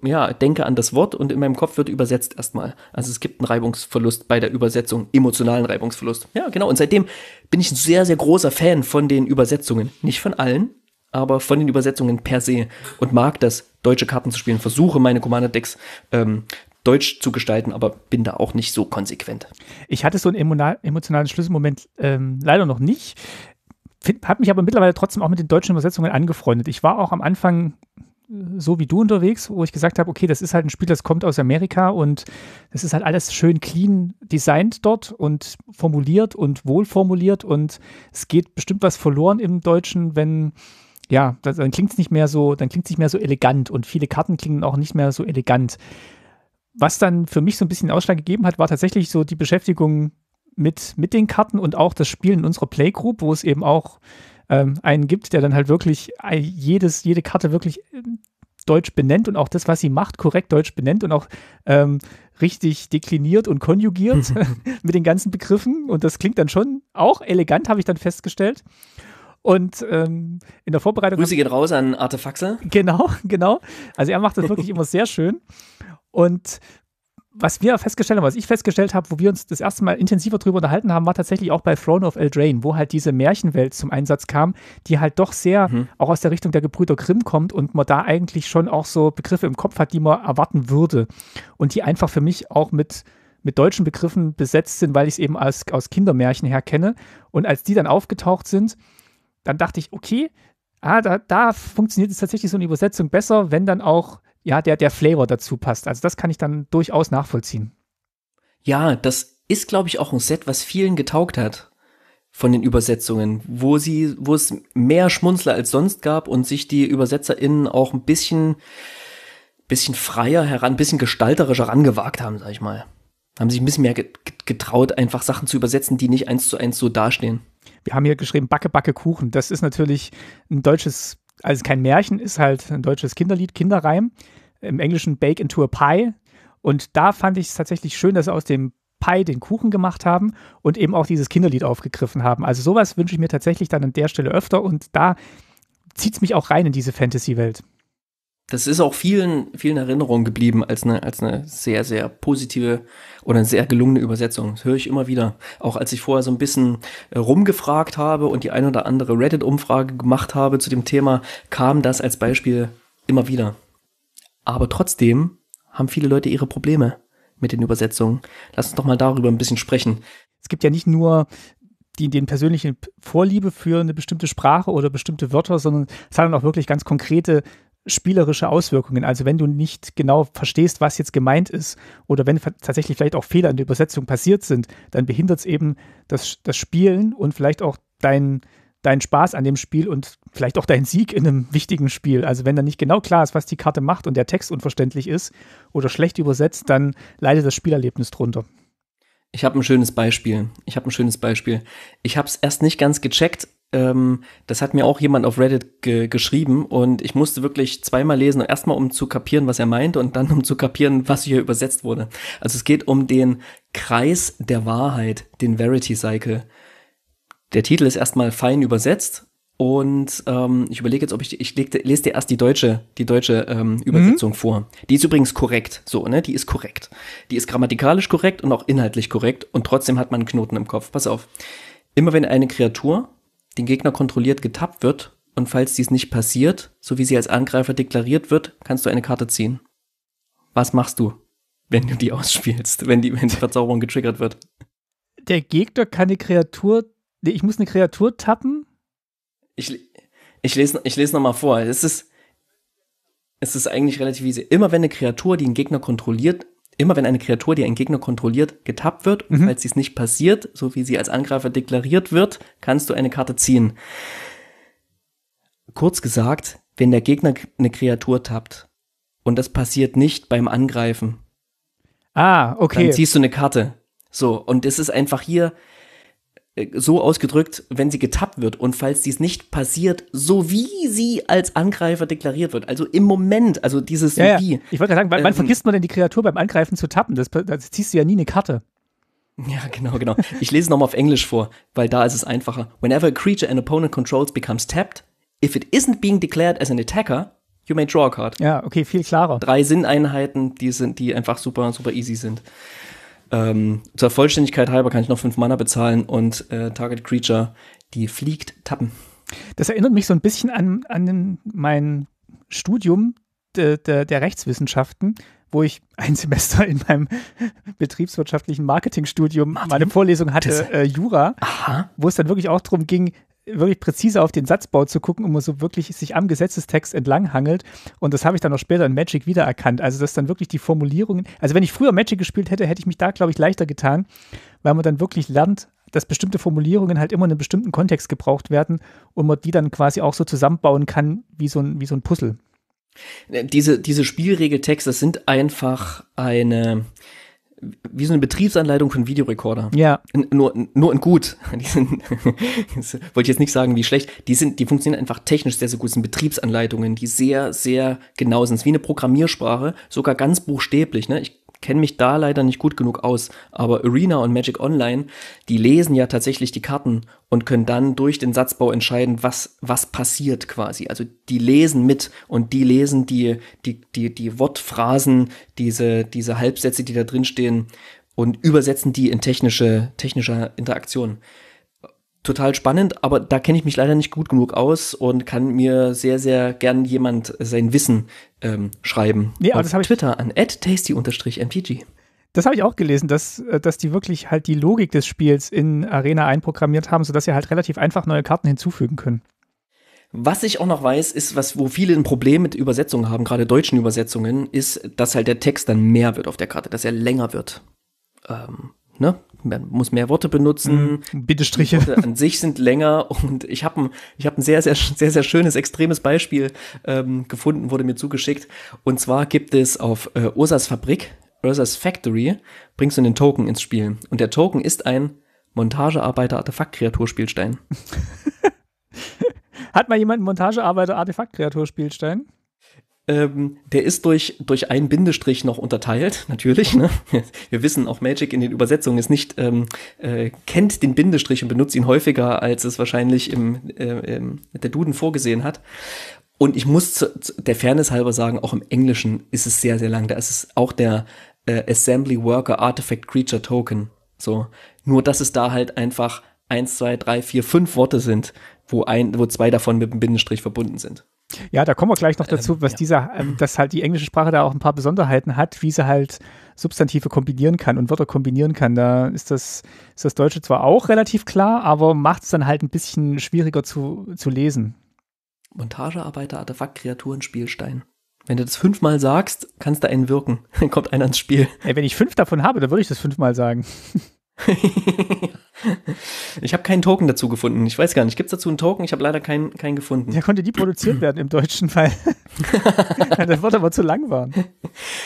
ja, denke an das Wort und in meinem Kopf wird übersetzt erstmal. Also es gibt einen Reibungsverlust bei der Übersetzung, emotionalen Reibungsverlust. Ja, genau. Und seitdem bin ich ein sehr, sehr großer Fan von den Übersetzungen. Nicht von allen, aber von den Übersetzungen per se und mag das, deutsche Karten zu spielen, versuche meine Commander-Decks ähm, deutsch zu gestalten, aber bin da auch nicht so konsequent. Ich hatte so einen emotionalen Schlüsselmoment ähm, leider noch nicht, habe mich aber mittlerweile trotzdem auch mit den deutschen Übersetzungen angefreundet. Ich war auch am Anfang äh, so wie du unterwegs, wo ich gesagt habe, okay, das ist halt ein Spiel, das kommt aus Amerika und das ist halt alles schön clean designt dort und formuliert und wohl formuliert und es geht bestimmt was verloren im Deutschen, wenn ja, dann klingt es nicht mehr so, dann klingt nicht mehr so elegant und viele Karten klingen auch nicht mehr so elegant. Was dann für mich so ein bisschen Ausschlag gegeben hat, war tatsächlich so die Beschäftigung mit, mit den Karten und auch das Spiel in unserer Playgroup, wo es eben auch ähm, einen gibt, der dann halt wirklich jedes, jede Karte wirklich ähm, deutsch benennt und auch das, was sie macht, korrekt deutsch benennt und auch ähm, richtig dekliniert und konjugiert mit den ganzen Begriffen. Und das klingt dann schon auch elegant, habe ich dann festgestellt. Und ähm, in der Vorbereitung. Grüße gehen raus an Artefaxe. Genau, genau. Also er macht das wirklich immer sehr schön. Und was wir festgestellt haben, was ich festgestellt habe, wo wir uns das erste Mal intensiver drüber unterhalten haben, war tatsächlich auch bei Throne of Eldraine, wo halt diese Märchenwelt zum Einsatz kam, die halt doch sehr mhm. auch aus der Richtung der Gebrüder Grimm kommt und man da eigentlich schon auch so Begriffe im Kopf hat, die man erwarten würde und die einfach für mich auch mit mit deutschen Begriffen besetzt sind, weil ich es eben aus, aus Kindermärchen her kenne. Und als die dann aufgetaucht sind, dann dachte ich, okay, ah, da, da funktioniert es tatsächlich so eine Übersetzung besser, wenn dann auch ja, der, der Flavor dazu passt. Also das kann ich dann durchaus nachvollziehen. Ja, das ist, glaube ich, auch ein Set, was vielen getaugt hat von den Übersetzungen, wo sie, wo es mehr Schmunzler als sonst gab und sich die ÜbersetzerInnen auch ein bisschen, bisschen freier heran, ein bisschen gestalterischer rangewagt haben, sag ich mal haben sich ein bisschen mehr getraut, einfach Sachen zu übersetzen, die nicht eins zu eins so dastehen. Wir haben hier geschrieben Backe, Backe, Kuchen. Das ist natürlich ein deutsches, also kein Märchen, ist halt ein deutsches Kinderlied, Kinderreim. Im Englischen Bake into a Pie. Und da fand ich es tatsächlich schön, dass sie aus dem Pie den Kuchen gemacht haben und eben auch dieses Kinderlied aufgegriffen haben. Also sowas wünsche ich mir tatsächlich dann an der Stelle öfter und da zieht es mich auch rein in diese Fantasy-Welt das ist auch vielen, vielen Erinnerungen geblieben als eine, als eine sehr, sehr positive oder eine sehr gelungene Übersetzung. Das höre ich immer wieder. Auch als ich vorher so ein bisschen äh, rumgefragt habe und die ein oder andere Reddit-Umfrage gemacht habe zu dem Thema, kam das als Beispiel immer wieder. Aber trotzdem haben viele Leute ihre Probleme mit den Übersetzungen. Lass uns doch mal darüber ein bisschen sprechen. Es gibt ja nicht nur die den persönlichen Vorliebe für eine bestimmte Sprache oder bestimmte Wörter, sondern es hat dann auch wirklich ganz konkrete spielerische Auswirkungen. Also wenn du nicht genau verstehst, was jetzt gemeint ist oder wenn tatsächlich vielleicht auch Fehler in der Übersetzung passiert sind, dann behindert es eben das, das Spielen und vielleicht auch dein, deinen Spaß an dem Spiel und vielleicht auch deinen Sieg in einem wichtigen Spiel. Also wenn dann nicht genau klar ist, was die Karte macht und der Text unverständlich ist oder schlecht übersetzt, dann leidet das Spielerlebnis drunter. Ich habe ein schönes Beispiel. Ich habe ein schönes Beispiel. Ich habe es erst nicht ganz gecheckt, ähm, das hat mir auch jemand auf Reddit ge geschrieben und ich musste wirklich zweimal lesen, erstmal um zu kapieren, was er meint und dann um zu kapieren, was hier übersetzt wurde. Also es geht um den Kreis der Wahrheit, den Verity Cycle. Der Titel ist erstmal fein übersetzt und ähm, ich überlege jetzt, ob ich, ich legte, lese dir erst die deutsche, die deutsche ähm, mhm. Übersetzung mhm. vor. Die ist übrigens korrekt, so, ne? Die ist korrekt. Die ist grammatikalisch korrekt und auch inhaltlich korrekt und trotzdem hat man einen Knoten im Kopf. Pass auf. Immer wenn eine Kreatur den Gegner kontrolliert getappt wird und falls dies nicht passiert, so wie sie als Angreifer deklariert wird, kannst du eine Karte ziehen. Was machst du, wenn du die ausspielst, wenn die, wenn die Verzauberung getriggert wird? Der Gegner kann eine Kreatur, nee, ich muss eine Kreatur tappen? Ich, ich lese ich les nochmal vor. Es ist, es ist eigentlich relativ easy. Immer wenn eine Kreatur, die einen Gegner kontrolliert, immer wenn eine Kreatur, die ein Gegner kontrolliert, getappt wird, mhm. falls dies nicht passiert, so wie sie als Angreifer deklariert wird, kannst du eine Karte ziehen. Kurz gesagt, wenn der Gegner eine Kreatur tappt und das passiert nicht beim Angreifen. Ah, okay. Dann ziehst du eine Karte. So, und es ist einfach hier, äh, so ausgedrückt, wenn sie getappt wird und falls dies nicht passiert, so wie sie als Angreifer deklariert wird. Also im Moment, also dieses ja, ja. Ich wollte gerade sagen, wann, ähm, vergisst man denn die Kreatur beim Angreifen zu tappen? Das, das ziehst du ja nie eine Karte. Ja, genau, genau. Ich lese es nochmal auf Englisch vor, weil da ist es einfacher. Whenever a creature an opponent controls becomes tapped, if it isn't being declared as an attacker, you may draw a card. Ja, okay, viel klarer. Drei Sinneinheiten, die sind, die einfach super, super easy sind. Ähm, zur Vollständigkeit halber kann ich noch fünf Mana bezahlen und äh, Target Creature, die fliegt, tappen. Das erinnert mich so ein bisschen an, an mein Studium de, de, der Rechtswissenschaften, wo ich ein Semester in meinem betriebswirtschaftlichen Marketingstudium meine Vorlesung hatte, äh, Jura, Aha. wo es dann wirklich auch darum ging, wirklich präzise auf den Satzbau zu gucken, um so wirklich sich am Gesetzestext entlanghangelt. Und das habe ich dann auch später in Magic wiedererkannt. Also, dass dann wirklich die Formulierungen, also wenn ich früher Magic gespielt hätte, hätte ich mich da, glaube ich, leichter getan, weil man dann wirklich lernt, dass bestimmte Formulierungen halt immer in einem bestimmten Kontext gebraucht werden und man die dann quasi auch so zusammenbauen kann, wie so ein, wie so ein Puzzle. Äh, diese, diese Spielregeltexte sind einfach eine, wie so eine Betriebsanleitung für einen Videorekorder. Ja. In, nur, nur in gut. Die sind, wollte ich jetzt nicht sagen, wie schlecht. Die sind, die funktionieren einfach technisch sehr, sehr gut. Das sind Betriebsanleitungen, die sehr, sehr genau sind. Das ist wie eine Programmiersprache, sogar ganz buchstäblich. Ne? Ich kenne mich da leider nicht gut genug aus, aber Arena und Magic Online, die lesen ja tatsächlich die Karten und können dann durch den Satzbau entscheiden, was, was passiert quasi. Also die lesen mit und die lesen die, die, die, die Wortphrasen, diese, diese Halbsätze, die da drin stehen und übersetzen die in technische, technische Interaktion total spannend, aber da kenne ich mich leider nicht gut genug aus und kann mir sehr, sehr gern jemand sein Wissen ähm, schreiben. Ja, auf das habe ich Twitter an tasty mpg Das habe ich auch gelesen, dass, äh, dass die wirklich halt die Logik des Spiels in Arena einprogrammiert haben, sodass sie halt relativ einfach neue Karten hinzufügen können. Was ich auch noch weiß, ist, was, wo viele ein Problem mit Übersetzungen haben, gerade deutschen Übersetzungen, ist, dass halt der Text dann mehr wird auf der Karte, dass er länger wird. Ähm, ne? Man muss mehr Worte benutzen. Mhm. Bitte Striche. Die Worte an sich sind länger und ich habe ein, hab ein sehr, sehr, sehr, sehr schönes, extremes Beispiel ähm, gefunden, wurde mir zugeschickt. Und zwar gibt es auf äh, Ursas Fabrik, Ursas Factory, bringst du einen Token ins Spiel. Und der Token ist ein Montagearbeiter-Artefakt-Kreaturspielstein. Hat mal jemand einen Montagearbeiter-Artefakt-Kreaturspielstein? Ähm, der ist durch, durch einen Bindestrich noch unterteilt, natürlich. Ne? Wir wissen auch Magic in den Übersetzungen ist nicht, ähm, äh, kennt den Bindestrich und benutzt ihn häufiger, als es wahrscheinlich im, äh, im, der Duden vorgesehen hat. Und ich muss zu, zu der Fairness halber sagen, auch im Englischen ist es sehr, sehr lang. Da ist es auch der äh, Assembly Worker Artifact Creature Token. So. Nur, dass es da halt einfach eins, zwei, drei, vier, fünf Worte sind, wo ein, wo zwei davon mit einem Bindestrich verbunden sind. Ja, da kommen wir gleich noch ähm, dazu, was ähm, ja. dieser, ähm, mhm. dass halt die englische Sprache da auch ein paar Besonderheiten hat, wie sie halt Substantive kombinieren kann und Wörter kombinieren kann. Da ist das, ist das Deutsche zwar auch relativ klar, aber macht es dann halt ein bisschen schwieriger zu, zu lesen. Montagearbeiter, Artefakt, Kreaturen, Spielstein. Wenn du das fünfmal sagst, kannst du einen wirken. Dann kommt einer ins Spiel. Ey, wenn ich fünf davon habe, dann würde ich das fünfmal sagen. ich habe keinen Token dazu gefunden. Ich weiß gar nicht. Gibt es dazu einen Token? Ich habe leider keinen, keinen gefunden. Ja, konnte die produziert werden im deutschen Fall. das Wort aber zu lang waren.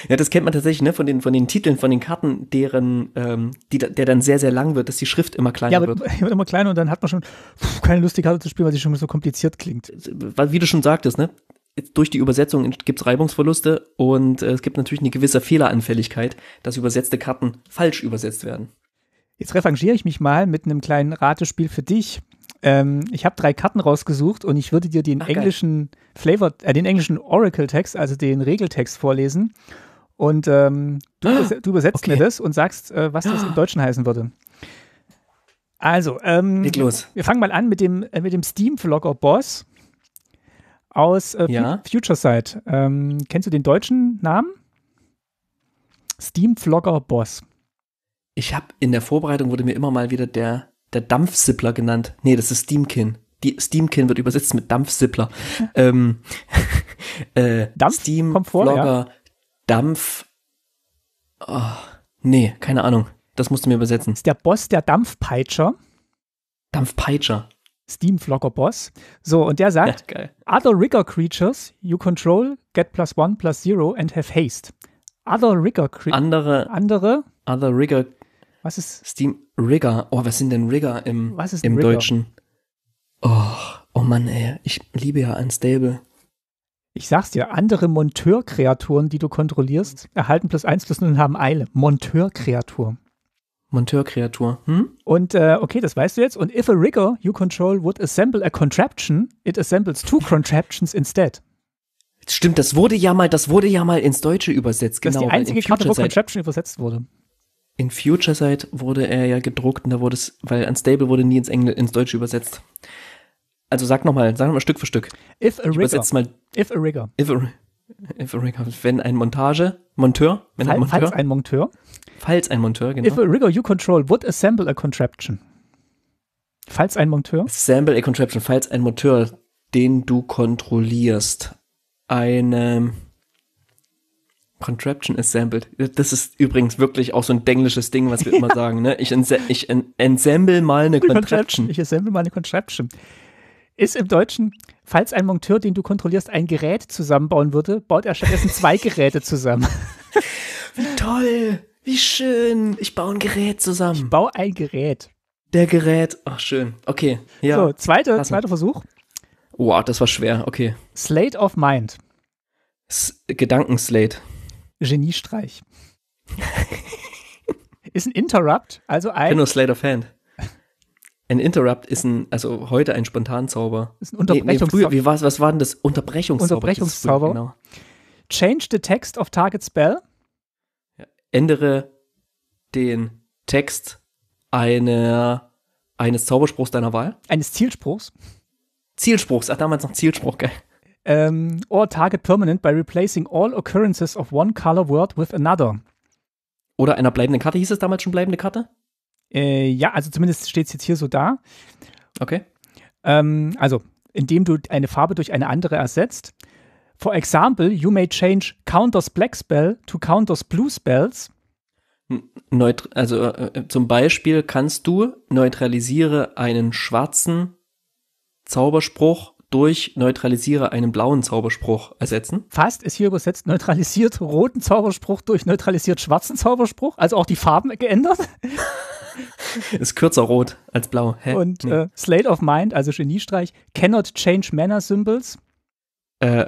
Ja, das kennt man tatsächlich ne, von, den, von den Titeln, von den Karten, deren, ähm, die, der dann sehr, sehr lang wird, dass die Schrift immer kleiner ja, wird. Ja, wird immer kleiner und dann hat man schon pff, keine Lust, die Karte zu spielen, weil sie schon so kompliziert klingt. Weil, wie du schon sagtest, ne? durch die Übersetzung gibt es Reibungsverluste und äh, es gibt natürlich eine gewisse Fehleranfälligkeit, dass übersetzte Karten falsch übersetzt werden. Jetzt revanchiere ich mich mal mit einem kleinen Ratespiel für dich. Ähm, ich habe drei Karten rausgesucht und ich würde dir den Ach, englischen Flavor, äh, den englischen Oracle-Text, also den Regeltext vorlesen. Und ähm, du, ah, du, übersetzt okay. mir das und sagst, äh, was das im Deutschen heißen würde. Also, ähm, Geht los. wir fangen mal an mit dem, äh, mit dem Steam Vlogger Boss aus äh, ja. Future Sight. Ähm, kennst du den deutschen Namen? Steam Vlogger Boss. Ich habe in der Vorbereitung wurde mir immer mal wieder der, der Dampfsippler genannt. Nee, das ist Steamkin. Die Steamkin wird übersetzt mit Dampfsippler. ähm, äh, Dampf? Steam, Vlogger, ja. Dampf. Oh, nee, keine Ahnung. Das musst du mir übersetzen. Das ist der Boss der Dampfpeitscher. Dampfpeitscher. Steam Vlogger Boss. So, und der sagt: ja, Other Rigger Creatures you control get plus one plus zero and have haste. Other Rigger Creatures. Andere. Andere. Other Rigger was ist? Steam Rigger. Oh, was sind denn Rigger im, was ist im Rigger? Deutschen? Oh, oh Mann, ey. Ich liebe ja Unstable. Ich sag's dir, andere Monteurkreaturen, die du kontrollierst, erhalten plus 1 plus 0 und haben Eile. Monteurkreatur. Monteurkreatur. Hm? Und äh, okay, das weißt du jetzt. Und if a rigger you control would assemble a contraption, it assembles two contraptions instead. Stimmt, das wurde ja mal, das wurde ja mal ins Deutsche übersetzt. Genau, das ist genau, die einzige Karte, wo Contraption übersetzt wurde in Future Sight wurde er ja gedruckt und da wurde es, weil Unstable wurde nie ins, Engl ins Deutsche übersetzt. Also sag nochmal, sag nochmal Stück für Stück. If a rigger. Übersetz mal. If a rigger. If a, if a rigger. Wenn ein Montage, Monteur, wenn Fall, ein Monteur. Falls ein Monteur. Falls ein Monteur, genau. If a rigger you control would assemble a contraption. Falls ein Monteur. Assemble a contraption. Falls ein Monteur, den du kontrollierst, eine Contraption assembled. Das ist übrigens wirklich auch so ein denglisches Ding, was wir ja. immer sagen. Ne? Ich, ense ich en ensemble mal eine Contraption. Ich assemble mal eine Contraption. Ist im Deutschen, falls ein Monteur, den du kontrollierst, ein Gerät zusammenbauen würde, baut er stattdessen zwei Geräte zusammen. Wie toll! Wie schön! Ich baue ein Gerät zusammen. Ich baue ein Gerät. Der Gerät. Ach, schön. Okay. Ja. So, zweiter zweite Versuch. Wow, das war schwer. Okay. Slate of Mind. S Gedankenslate. Geniestreich. ist ein Interrupt, also ein. Ich Genau, Slate of Hand. Ein Interrupt ist ein, also heute ein Spontanzauber. Ist ein Unterbrechungszauber. Nee, nee, früher, wie was war denn das? Unterbrechungszauber. Unterbrechungszauber. genau. Change the text of target spell. Ja, ändere den Text einer, eines Zauberspruchs deiner Wahl. Eines Zielspruchs. Zielspruchs, ach damals noch Zielspruch, geil ähm, or target permanent by replacing all occurrences of one color word with another. Oder einer bleibenden Karte, hieß es damals schon bleibende Karte? Äh, ja, also zumindest steht es jetzt hier so da. Okay. Ähm, also, indem du eine Farbe durch eine andere ersetzt. For example, you may change counters black spell to counters blue spells. Neut also äh, äh, zum Beispiel kannst du neutralisiere einen schwarzen Zauberspruch durch neutralisiere einen blauen Zauberspruch ersetzen. Fast ist hier übersetzt neutralisiert roten Zauberspruch durch neutralisiert schwarzen Zauberspruch, also auch die Farben geändert. ist kürzer rot als blau. Hä? Und nee. äh, Slate of Mind, also Geniestreich, cannot change mana symbols. Äh,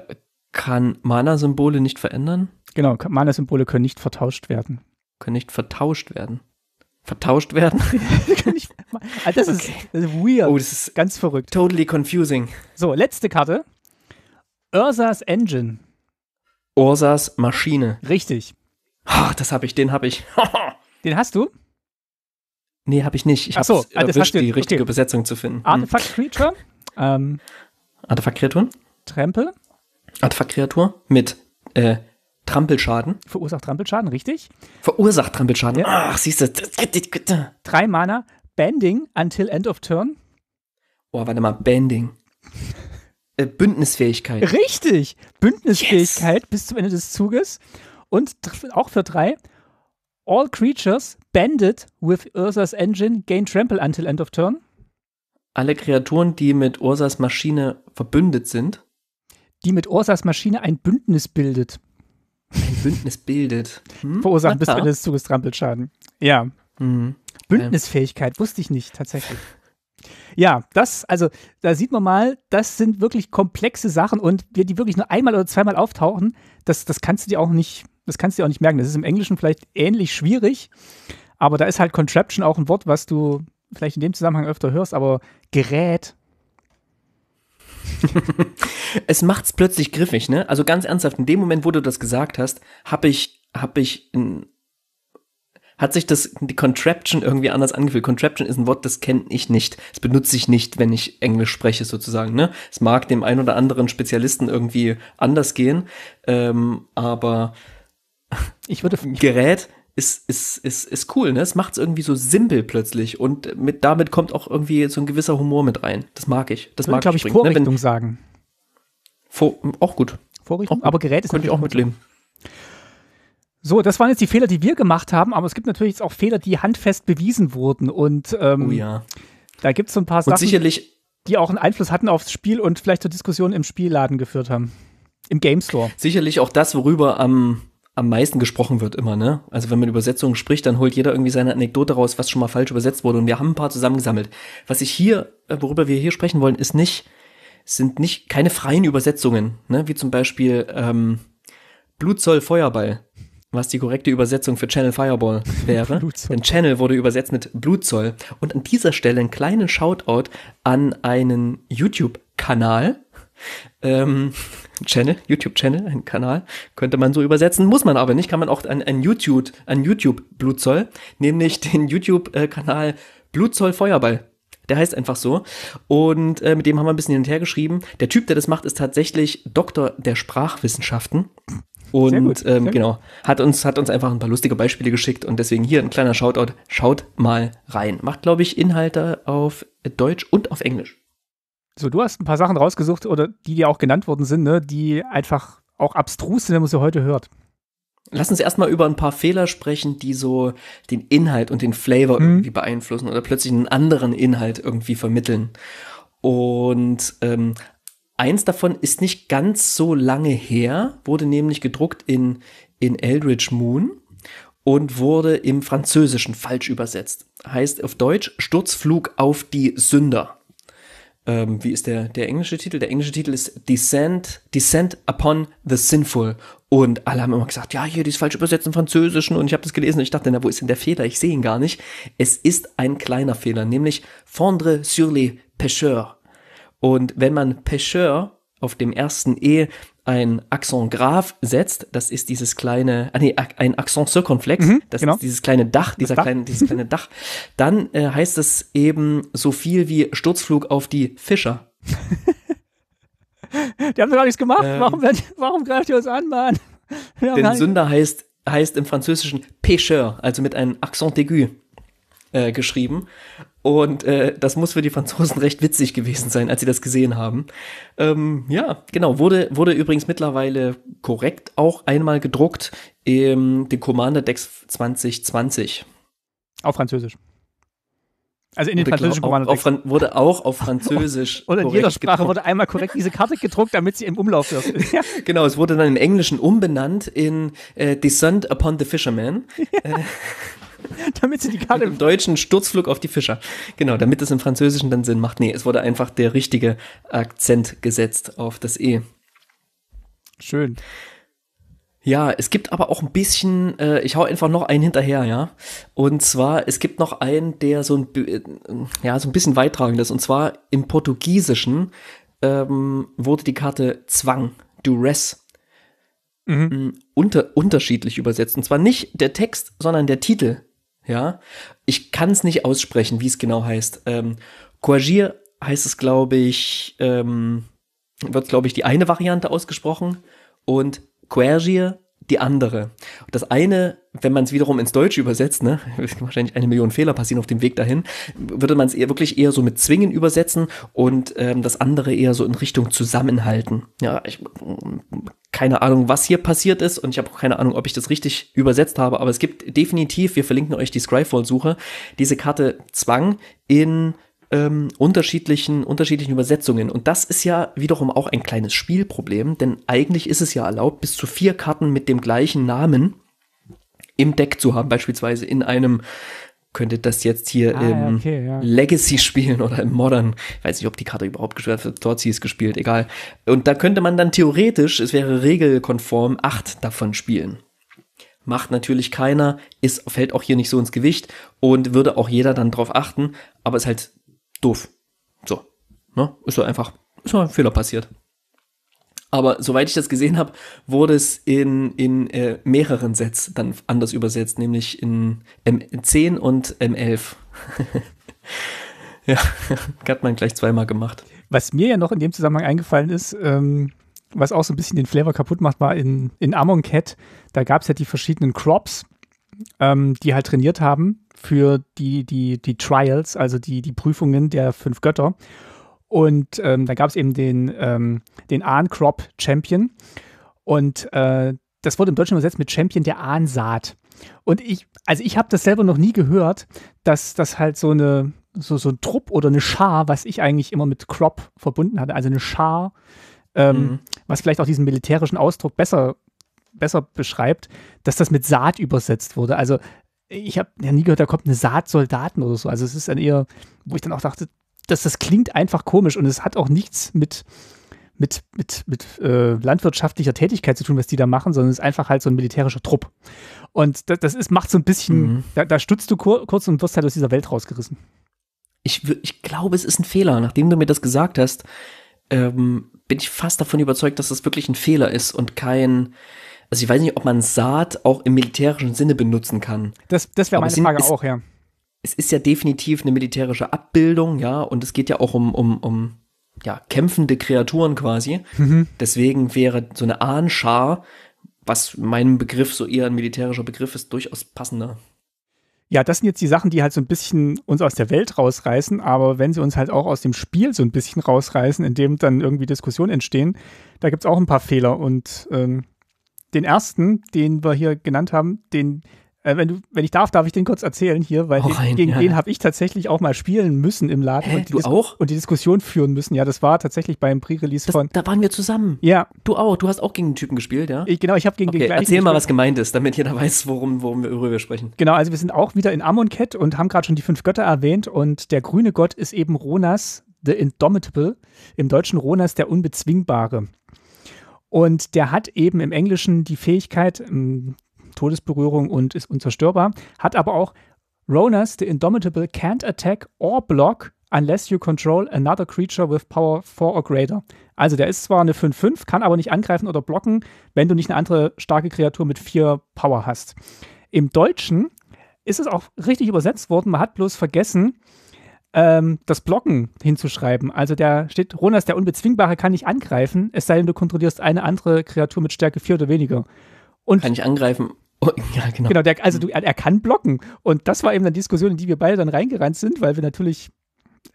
kann Mana-Symbole nicht verändern? Genau, Mana-Symbole können nicht vertauscht werden. Können nicht vertauscht werden vertauscht werden. Alter, ah, das, okay. ist, das, ist, weird. Oh, das ist ganz verrückt. Totally confusing. So, letzte Karte. Ursas Engine. Ursas Maschine. Richtig. Oh, das habe ich, den habe ich. den hast du? Nee, habe ich nicht. Ich habe so, ah, erwischt, die richtige okay. Besetzung zu finden. Hm. Artifact Creature. ähm, Artefakt Kreatur. Trempel. Artifact Kreatur mit äh, Trampelschaden. Verursacht Trampelschaden, richtig. Verursacht Trampelschaden. Ja. Ach, siehst du. Drei Mana, Bending until end of turn. Oh, warte mal, Bending. Äh, Bündnisfähigkeit. Richtig! Bündnisfähigkeit yes. bis zum Ende des Zuges. Und auch für drei, all creatures bended with Ursas engine gain trample until end of turn. Alle Kreaturen, die mit Ursas Maschine verbündet sind. Die mit Ursas Maschine ein Bündnis bildet. Ein Bündnis bildet. Hm? Verursacht bis alles zugestrampelt Schaden. Ja. Mhm. Bündnisfähigkeit wusste ich nicht tatsächlich. Ja, das, also da sieht man mal, das sind wirklich komplexe Sachen und wir, die wirklich nur einmal oder zweimal auftauchen, das, das kannst du dir auch nicht, das kannst du dir auch nicht merken. Das ist im Englischen vielleicht ähnlich schwierig, aber da ist halt Contraption auch ein Wort, was du vielleicht in dem Zusammenhang öfter hörst, aber Gerät es macht's plötzlich griffig, ne? Also ganz ernsthaft, in dem Moment, wo du das gesagt hast, habe ich, hab ich, ein, hat sich das, die Contraption irgendwie anders angefühlt. Contraption ist ein Wort, das kenne ich nicht. Das benutze ich nicht, wenn ich Englisch spreche, sozusagen, ne? Es mag dem einen oder anderen Spezialisten irgendwie anders gehen, ähm, aber ich würde Gerät ist, ist, ist, ist cool, ne? Es macht es irgendwie so simpel plötzlich und mit, damit kommt auch irgendwie so ein gewisser Humor mit rein. Das mag ich. Das mag glaub ich, glaube ich, Vorrichtung ne? Wenn, sagen. Vor, auch gut. Vorrichtung, auch, aber Gerät ist Könnte ich auch mitleben. So, das waren jetzt die Fehler, die wir gemacht haben, aber es gibt natürlich jetzt auch Fehler, die handfest bewiesen wurden und ähm, oh ja. da gibt es so ein paar Sachen, die auch einen Einfluss hatten aufs Spiel und vielleicht zur Diskussion im Spielladen geführt haben. Im Game Store. Sicherlich auch das, worüber am am meisten gesprochen wird immer, ne? Also wenn man Übersetzungen spricht, dann holt jeder irgendwie seine Anekdote raus, was schon mal falsch übersetzt wurde. Und wir haben ein paar zusammengesammelt. Was ich hier, äh, worüber wir hier sprechen wollen, ist nicht, sind nicht keine freien Übersetzungen, ne? Wie zum Beispiel ähm, Blutzoll Feuerball, was die korrekte Übersetzung für Channel Fireball wäre. Denn Channel wurde übersetzt mit Blutzoll. Und an dieser Stelle einen kleinen Shoutout an einen YouTube-Kanal. Ähm, Channel, YouTube-Channel, ein Kanal, könnte man so übersetzen, muss man aber nicht, kann man auch an, an YouTube, an YouTube Blutzoll, nämlich den YouTube-Kanal äh, Blutzoll Feuerball. Der heißt einfach so. Und äh, mit dem haben wir ein bisschen hin und her geschrieben. Der Typ, der das macht, ist tatsächlich Doktor der Sprachwissenschaften. Und sehr gut, ähm, sehr ähm, genau, hat uns, hat uns einfach ein paar lustige Beispiele geschickt und deswegen hier ein kleiner Shoutout. Schaut mal rein. Macht, glaube ich, Inhalte auf Deutsch und auf Englisch. So, du hast ein paar Sachen rausgesucht oder die dir auch genannt worden sind, ne, die einfach auch abstrus sind, wenn man sie heute hört. Lass uns erstmal über ein paar Fehler sprechen, die so den Inhalt und den Flavor mhm. irgendwie beeinflussen oder plötzlich einen anderen Inhalt irgendwie vermitteln. Und ähm, eins davon ist nicht ganz so lange her, wurde nämlich gedruckt in, in Eldritch Moon und wurde im Französischen falsch übersetzt. Heißt auf Deutsch Sturzflug auf die Sünder ähm, wie ist der, der englische Titel? Der englische Titel ist Descent, Descent upon the Sinful. Und alle haben immer gesagt, ja, hier, die ist falsch übersetzt im Französischen. Und ich habe das gelesen und ich dachte, na, wo ist denn der Fehler? Ich sehe ihn gar nicht. Es ist ein kleiner Fehler, nämlich Fondre sur les Pêcheurs. Und wenn man Pêcheur auf dem ersten E ein Axon Graph setzt, das ist dieses kleine, ah nee, ein Axon Circonflex, mhm, das genau. ist dieses kleine Dach, dieser Dach. kleine, dieses kleine Dach, dann äh, heißt es eben so viel wie Sturzflug auf die Fischer. die haben doch gar nichts gemacht. Ähm, warum, warum greift ihr uns an, Mann? Denn Sünder heißt, heißt im Französischen Pêcheur, also mit einem Accent aigu äh, geschrieben. Und äh, das muss für die Franzosen recht witzig gewesen sein, als sie das gesehen haben. Ähm, ja, genau, wurde, wurde übrigens mittlerweile korrekt auch einmal gedruckt im den Commander Dex 2020. Auf Französisch. Also in den französischen Commander Decks. Fran wurde auch auf Französisch. Oder in jeder Sprache gedruckt. wurde einmal korrekt diese Karte gedruckt, damit sie im Umlauf wird. ja. Genau, es wurde dann im Englischen umbenannt in äh, Descent upon the Fisherman. Ja. Äh, damit sie die Karte. Im deutschen Sturzflug auf die Fischer. Genau, damit es im Französischen dann Sinn macht. Nee, es wurde einfach der richtige Akzent gesetzt auf das E. Schön. Ja, es gibt aber auch ein bisschen, äh, ich hau einfach noch einen hinterher, ja. Und zwar, es gibt noch einen, der so ein, äh, ja, so ein bisschen weittragend ist. Und zwar im Portugiesischen ähm, wurde die Karte Zwang, Duress, mhm. unter, unterschiedlich übersetzt. Und zwar nicht der Text, sondern der Titel ja, ich kann es nicht aussprechen, wie es genau heißt. Ähm, Courgir heißt es, glaube ich, ähm, wird, glaube ich, die eine Variante ausgesprochen und Quergier die andere. das eine, wenn man es wiederum ins Deutsche übersetzt, ne, wahrscheinlich eine Million Fehler passieren auf dem Weg dahin, würde man es eher wirklich eher so mit zwingen übersetzen und ähm, das andere eher so in Richtung zusammenhalten. Ja, ich keine Ahnung, was hier passiert ist und ich habe auch keine Ahnung, ob ich das richtig übersetzt habe, aber es gibt definitiv, wir verlinken euch die Scryfall-Suche, diese Karte Zwang in ähm, unterschiedlichen, unterschiedlichen Übersetzungen. Und das ist ja wiederum auch ein kleines Spielproblem, denn eigentlich ist es ja erlaubt, bis zu vier Karten mit dem gleichen Namen im Deck zu haben, beispielsweise in einem könnte das jetzt hier ah, im okay, ja. Legacy spielen oder im Modern. Ich Weiß nicht, ob die Karte überhaupt gespielt wird. Dort sie ist gespielt, egal. Und da könnte man dann theoretisch, es wäre regelkonform, acht davon spielen. Macht natürlich keiner, ist, fällt auch hier nicht so ins Gewicht und würde auch jeder dann drauf achten, aber ist halt doof. So. Ne? Ist so einfach. Ist ein Fehler passiert. Aber soweit ich das gesehen habe, wurde es in, in äh, mehreren Sets dann anders übersetzt, nämlich in M10 und M11. ja, hat man gleich zweimal gemacht. Was mir ja noch in dem Zusammenhang eingefallen ist, ähm, was auch so ein bisschen den Flavor kaputt macht, war in, in Amon Cat, da gab es ja die verschiedenen Crops, ähm, die halt trainiert haben für die, die, die Trials, also die, die Prüfungen der fünf Götter. Und ähm, dann gab es eben den, ähm, den Ahncrop Champion. Und äh, das wurde im Deutschen übersetzt mit Champion der Ahnsaat. Und ich, also ich habe das selber noch nie gehört, dass das halt so eine, so, so ein Trupp oder eine Schar, was ich eigentlich immer mit Crop verbunden hatte, also eine Schar, ähm, mhm. was vielleicht auch diesen militärischen Ausdruck besser, besser beschreibt, dass das mit Saat übersetzt wurde. Also ich habe ja nie gehört, da kommt eine Saat Soldaten oder so. Also es ist dann eher, wo ich dann auch dachte, dass das klingt einfach komisch und es hat auch nichts mit, mit, mit, mit äh, landwirtschaftlicher Tätigkeit zu tun, was die da machen, sondern es ist einfach halt so ein militärischer Trupp. Und das, das ist, macht so ein bisschen, mhm. da, da, stutzt du kur kurz und wirst halt aus dieser Welt rausgerissen. Ich, ich glaube, es ist ein Fehler. Nachdem du mir das gesagt hast, ähm, bin ich fast davon überzeugt, dass das wirklich ein Fehler ist und kein, also ich weiß nicht, ob man Saat auch im militärischen Sinne benutzen kann. Das, das wäre meine Frage ist, auch, ja es ist ja definitiv eine militärische Abbildung, ja, und es geht ja auch um, um, um ja, kämpfende Kreaturen quasi. Mhm. Deswegen wäre so eine Ahnschar, was meinem Begriff so eher ein militärischer Begriff ist, durchaus passender. Ja, das sind jetzt die Sachen, die halt so ein bisschen uns aus der Welt rausreißen, aber wenn sie uns halt auch aus dem Spiel so ein bisschen rausreißen, in dem dann irgendwie Diskussionen entstehen, da gibt es auch ein paar Fehler. Und ähm, den ersten, den wir hier genannt haben, den äh, wenn, du, wenn ich darf, darf ich den kurz erzählen hier, weil rein, gegen ja. den habe ich tatsächlich auch mal spielen müssen im Laden. Hä, und du Dis auch? Und die Diskussion führen müssen. Ja, das war tatsächlich beim Pre-Release von. Da waren wir zusammen. Ja. Du auch. Du hast auch gegen den Typen gespielt, ja? Ich, genau, ich habe gegen okay, den gleichen. Erzähl mal, was gemeint ist, damit jeder weiß, worum, worum wir, worüber sprechen. Genau, also wir sind auch wieder in Amonkhet und haben gerade schon die fünf Götter erwähnt. Und der grüne Gott ist eben Ronas, The Indomitable. Im Deutschen Ronas der Unbezwingbare. Und der hat eben im Englischen die Fähigkeit, Todesberührung und ist unzerstörbar. Hat aber auch Ronas the Indomitable can't attack or block unless you control another creature with power 4 or greater. Also der ist zwar eine 5-5, kann aber nicht angreifen oder blocken, wenn du nicht eine andere starke Kreatur mit 4 Power hast. Im Deutschen ist es auch richtig übersetzt worden, man hat bloß vergessen, ähm, das Blocken hinzuschreiben. Also da steht, Ronas, der Unbezwingbare kann nicht angreifen, es sei denn, du kontrollierst eine andere Kreatur mit Stärke 4 oder weniger. Und kann ich angreifen, Oh, ja, genau. Genau, der, also du, mhm. er kann blocken. Und das war eben eine Diskussion, in die wir beide dann reingerannt sind, weil wir natürlich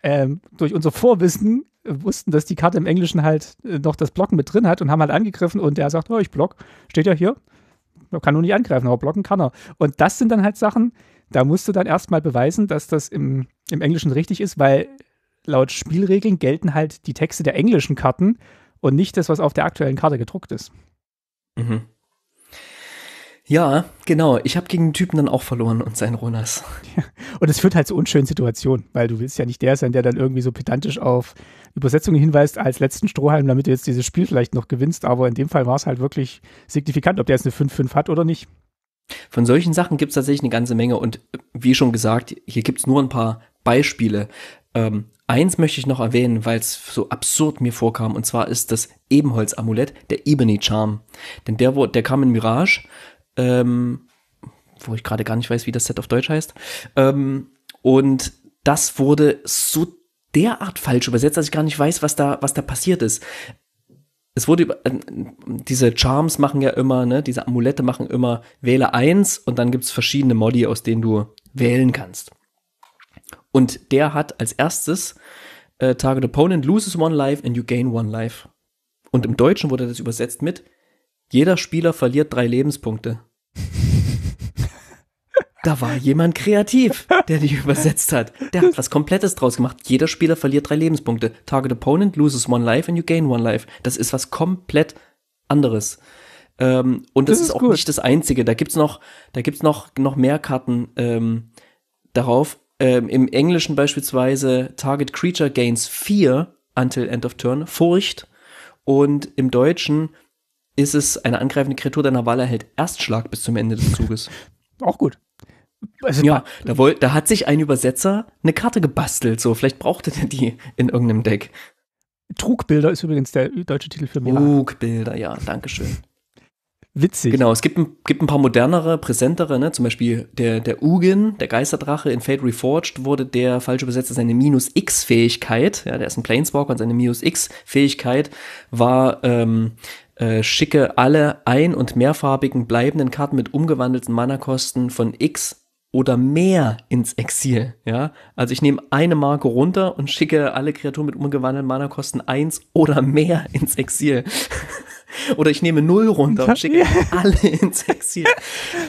ähm, durch unser Vorwissen äh, wussten, dass die Karte im Englischen halt äh, noch das Blocken mit drin hat und haben halt angegriffen und der sagt, oh, ich block, steht ja hier, man kann nur nicht angreifen, aber blocken kann er. Und das sind dann halt Sachen, da musst du dann erstmal beweisen, dass das im, im Englischen richtig ist, weil laut Spielregeln gelten halt die Texte der englischen Karten und nicht das, was auf der aktuellen Karte gedruckt ist. Mhm. Ja, genau. Ich habe gegen den Typen dann auch verloren und sein Ronas. Und es führt halt zu unschönen Situationen, weil du willst ja nicht der sein, der dann irgendwie so pedantisch auf Übersetzungen hinweist als letzten Strohhalm, damit du jetzt dieses Spiel vielleicht noch gewinnst. Aber in dem Fall war es halt wirklich signifikant, ob der jetzt eine 5-5 hat oder nicht. Von solchen Sachen gibt es tatsächlich eine ganze Menge. Und äh, wie schon gesagt, hier gibt es nur ein paar Beispiele. Ähm, eins möchte ich noch erwähnen, weil es so absurd mir vorkam, und zwar ist das Ebenholz-Amulett, der Ebony Charm. Denn der, der kam in Mirage, ähm, wo ich gerade gar nicht weiß, wie das Set auf Deutsch heißt. Ähm, und das wurde so derart falsch übersetzt, dass ich gar nicht weiß, was da, was da passiert ist. Es wurde äh, diese Charms machen ja immer, ne, diese Amulette machen immer wähle eins und dann gibt es verschiedene Modi, aus denen du wählen kannst. Und der hat als erstes äh, Target Opponent loses one life and you gain one life. Und im Deutschen wurde das übersetzt mit jeder Spieler verliert drei Lebenspunkte da war jemand kreativ, der die übersetzt hat. Der hat was Komplettes draus gemacht. Jeder Spieler verliert drei Lebenspunkte. Target opponent loses one life and you gain one life. Das ist was komplett anderes. Ähm, und das, das ist, ist, auch gut. nicht das Einzige. Da gibt's noch, noch noch mehr Karten ähm, darauf. Ähm, Im Englischen beispielsweise Target Creature gains Fear until end of turn, Furcht. Und im Deutschen ist es eine angreifende Kreatur deiner Wahl erhält Erstschlag bis zum Ende des Zuges. Auch gut. Also ja, da, da, hat sich ein Übersetzer eine Karte gebastelt, so vielleicht brauchte der die in irgendeinem Deck. Trugbilder ist übrigens der deutsche Titel für Mirage. Trugbilder, ja, danke schön. Witzig. Genau, es gibt ein, gibt ein paar modernere, präsentere, ne? zum Beispiel der, der Ugin, der Geisterdrache in Fate Reforged, wurde der falsch übersetzt seine Minus-X-Fähigkeit, ja, der ist ein Planeswalker und seine Minus-X-Fähigkeit war ähm, äh, schicke alle ein- und mehrfarbigen bleibenden Karten mit umgewandelten Mana-Kosten von X oder mehr ins Exil. Ja? Also ich nehme eine Marke runter und schicke alle Kreaturen mit umgewandelten Mana-Kosten eins oder mehr ins Exil. oder ich nehme null runter und schicke alle ins Exil.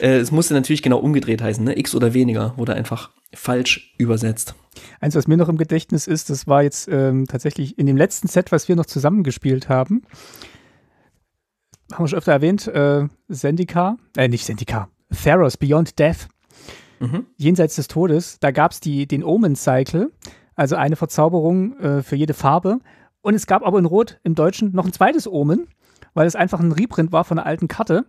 äh, es musste natürlich genau umgedreht heißen, ne? X oder weniger wurde einfach falsch übersetzt. Eins, was mir noch im Gedächtnis ist, das war jetzt ähm, tatsächlich in dem letzten Set, was wir noch zusammengespielt haben. Haben wir schon öfter erwähnt, äh, Sendika, äh, nicht Sendika, Theros Beyond Death mhm. Jenseits des Todes, da gab es den Omen-Cycle, also eine Verzauberung äh, für jede Farbe. Und es gab aber in Rot im Deutschen noch ein zweites Omen, weil es einfach ein Reprint war von einer alten Karte.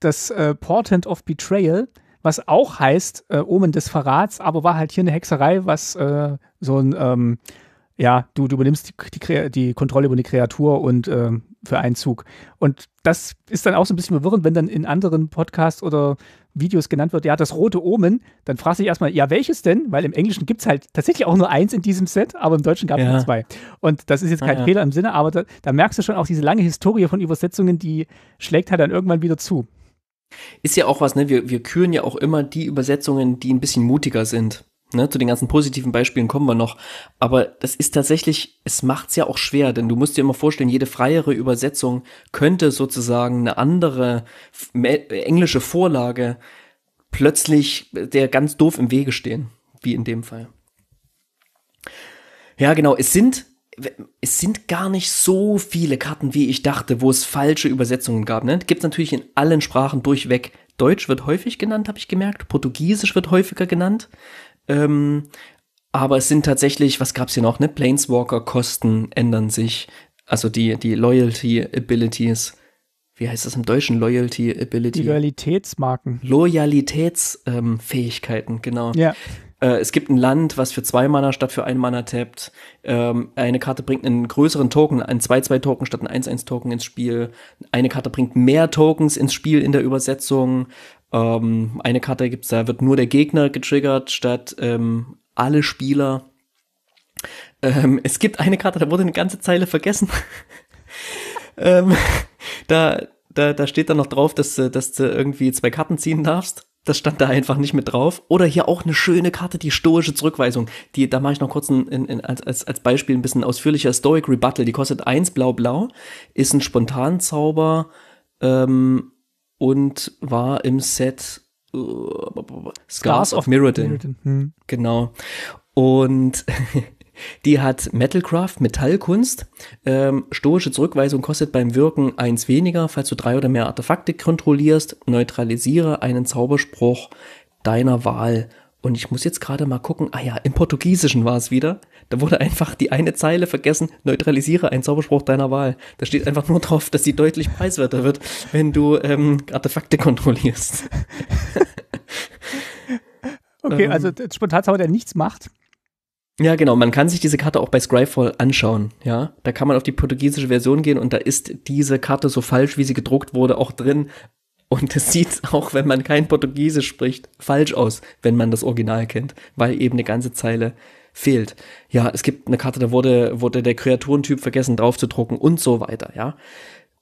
Das äh, Portent of Betrayal, was auch heißt äh, Omen des Verrats, aber war halt hier eine Hexerei, was äh, so ein, ähm, ja, du, du übernimmst die, die, die, Kontrolle über die Kreatur und äh, für einen Zug. Und das ist dann auch so ein bisschen verwirrend, wenn dann in anderen Podcasts oder Videos genannt wird, ja, das rote Omen, dann fragst du dich erstmal, ja, welches denn? Weil im Englischen gibt es halt tatsächlich auch nur eins in diesem Set, aber im Deutschen gab es ja. nur zwei. Und das ist jetzt kein ah, ja. Fehler im Sinne, aber da, da, merkst du schon auch diese lange Historie von Übersetzungen, die schlägt halt dann irgendwann wieder zu. Ist ja auch was, ne? Wir, wir küren ja auch immer die Übersetzungen, die ein bisschen mutiger sind. Ne, zu den ganzen positiven Beispielen kommen wir noch. Aber das ist tatsächlich, es macht es ja auch schwer, denn du musst dir immer vorstellen, jede freiere Übersetzung könnte sozusagen eine andere englische Vorlage plötzlich äh, der ganz doof im Wege stehen, wie in dem Fall. Ja, genau, es sind es sind gar nicht so viele Karten, wie ich dachte, wo es falsche Übersetzungen gab. Ne? Gibt es natürlich in allen Sprachen durchweg. Deutsch wird häufig genannt, habe ich gemerkt. Portugiesisch wird häufiger genannt. Ähm, aber es sind tatsächlich, was gab es hier noch, ne? Planeswalker-Kosten ändern sich. Also die, die Loyalty-Abilities. Wie heißt das im Deutschen? Loyalty-Ability. Loyalitätsmarken. Loyalitätsfähigkeiten, ähm, genau. Ja. Äh, es gibt ein Land, was für zwei Mana statt für ein Mana tappt. Ähm, eine Karte bringt einen größeren Token, einen 2-2-Token statt einen 1-1-Token ins Spiel. Eine Karte bringt mehr Tokens ins Spiel in der Übersetzung. Ähm, eine Karte gibt es, da wird nur der Gegner getriggert, statt ähm, alle Spieler. Ähm, es gibt eine Karte, da wurde eine ganze Zeile vergessen. ähm, da, da, da steht dann noch drauf, dass, äh, dass du irgendwie zwei Karten ziehen darfst. Das stand da einfach nicht mit drauf. Oder hier auch eine schöne Karte, die stoische Zurückweisung. Die, da mache ich noch kurz ein, ein, als, als Beispiel ein bisschen ausführlicher. Stoic Rebuttal, die kostet 1 blau-blau, ist ein Spontanzauber ähm, und war im Set äh, Scars of Mirrodin. Mirrodin. Hm. Genau. Und die hat Metalcraft, Metallkunst. Ähm, stoische Zurückweisung kostet beim Wirken eins weniger, falls du drei oder mehr Artefakte kontrollierst. Neutralisiere einen Zauberspruch deiner Wahl und ich muss jetzt gerade mal gucken, ah ja, im Portugiesischen war es wieder. Da wurde einfach die eine Zeile vergessen, neutralisiere einen Zauberspruch deiner Wahl. Da steht einfach nur drauf, dass sie deutlich preiswerter wird, wenn du ähm, Artefakte kontrollierst. okay, also ähm, also Spontanzauber, der nichts macht. Ja, genau. Man kann sich diese Karte auch bei Scryfall anschauen. Ja, da kann man auf die portugiesische Version gehen und da ist diese Karte so falsch, wie sie gedruckt wurde, auch drin. Und es sieht auch, wenn man kein Portugiesisch spricht, falsch aus, wenn man das Original kennt, weil eben eine ganze Zeile fehlt. Ja, es gibt eine Karte, da wurde, wurde der Kreaturentyp vergessen draufzudrucken und so weiter, ja.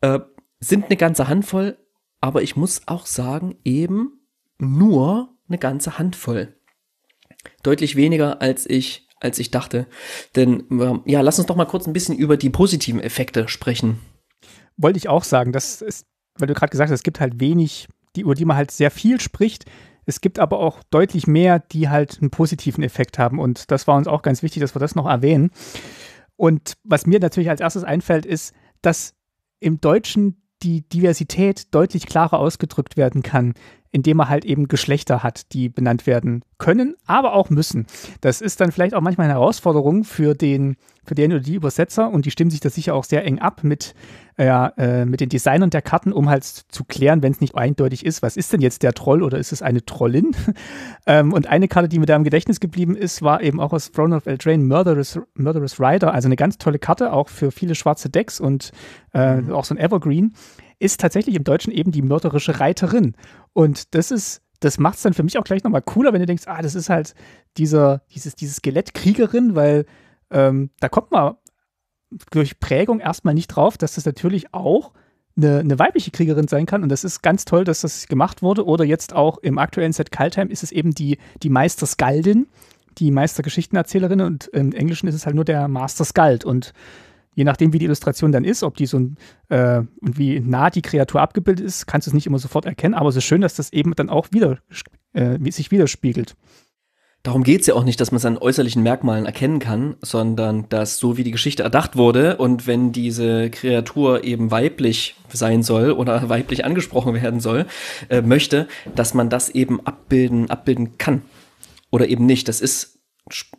Äh, sind eine ganze Handvoll, aber ich muss auch sagen, eben nur eine ganze Handvoll. Deutlich weniger, als ich, als ich dachte. Denn ähm, ja, lass uns doch mal kurz ein bisschen über die positiven Effekte sprechen. Wollte ich auch sagen, das ist weil du gerade gesagt hast, es gibt halt wenig, die, über die man halt sehr viel spricht. Es gibt aber auch deutlich mehr, die halt einen positiven Effekt haben. Und das war uns auch ganz wichtig, dass wir das noch erwähnen. Und was mir natürlich als erstes einfällt, ist, dass im Deutschen die Diversität deutlich klarer ausgedrückt werden kann indem er halt eben Geschlechter hat, die benannt werden können, aber auch müssen. Das ist dann vielleicht auch manchmal eine Herausforderung für den, für den oder die Übersetzer und die stimmen sich das sicher auch sehr eng ab mit, äh, äh, mit den Designern der Karten, um halt zu klären, wenn es nicht eindeutig ist, was ist denn jetzt der Troll oder ist es eine Trollin? ähm, und eine Karte, die mir da im Gedächtnis geblieben ist, war eben auch aus Throne of Eldraine Murderous, Murderous Rider, also eine ganz tolle Karte, auch für viele schwarze Decks und äh, mhm. auch so ein Evergreen ist tatsächlich im Deutschen eben die mörderische Reiterin. Und das ist, das macht es dann für mich auch gleich nochmal cooler, wenn du denkst, ah, das ist halt dieser, dieses, diese Skelettkriegerin, weil ähm, da kommt man durch Prägung erstmal nicht drauf, dass das natürlich auch eine, eine, weibliche Kriegerin sein kann. Und das ist ganz toll, dass das gemacht wurde. Oder jetzt auch im aktuellen Set Kaltheim ist es eben die, die Meister Skaldin, die Meistergeschichtenerzählerin. Und im Englischen ist es halt nur der Master Skald. Und je nachdem, wie die Illustration dann ist, ob die so ein, äh, und wie nah die Kreatur abgebildet ist, kannst du es nicht immer sofort erkennen. Aber es ist schön, dass das eben dann auch wieder, äh, sich widerspiegelt. Darum geht es ja auch nicht, dass man seinen äußerlichen Merkmalen erkennen kann, sondern dass so wie die Geschichte erdacht wurde und wenn diese Kreatur eben weiblich sein soll oder weiblich angesprochen werden soll, äh, möchte, dass man das eben abbilden, abbilden kann. Oder eben nicht. Das ist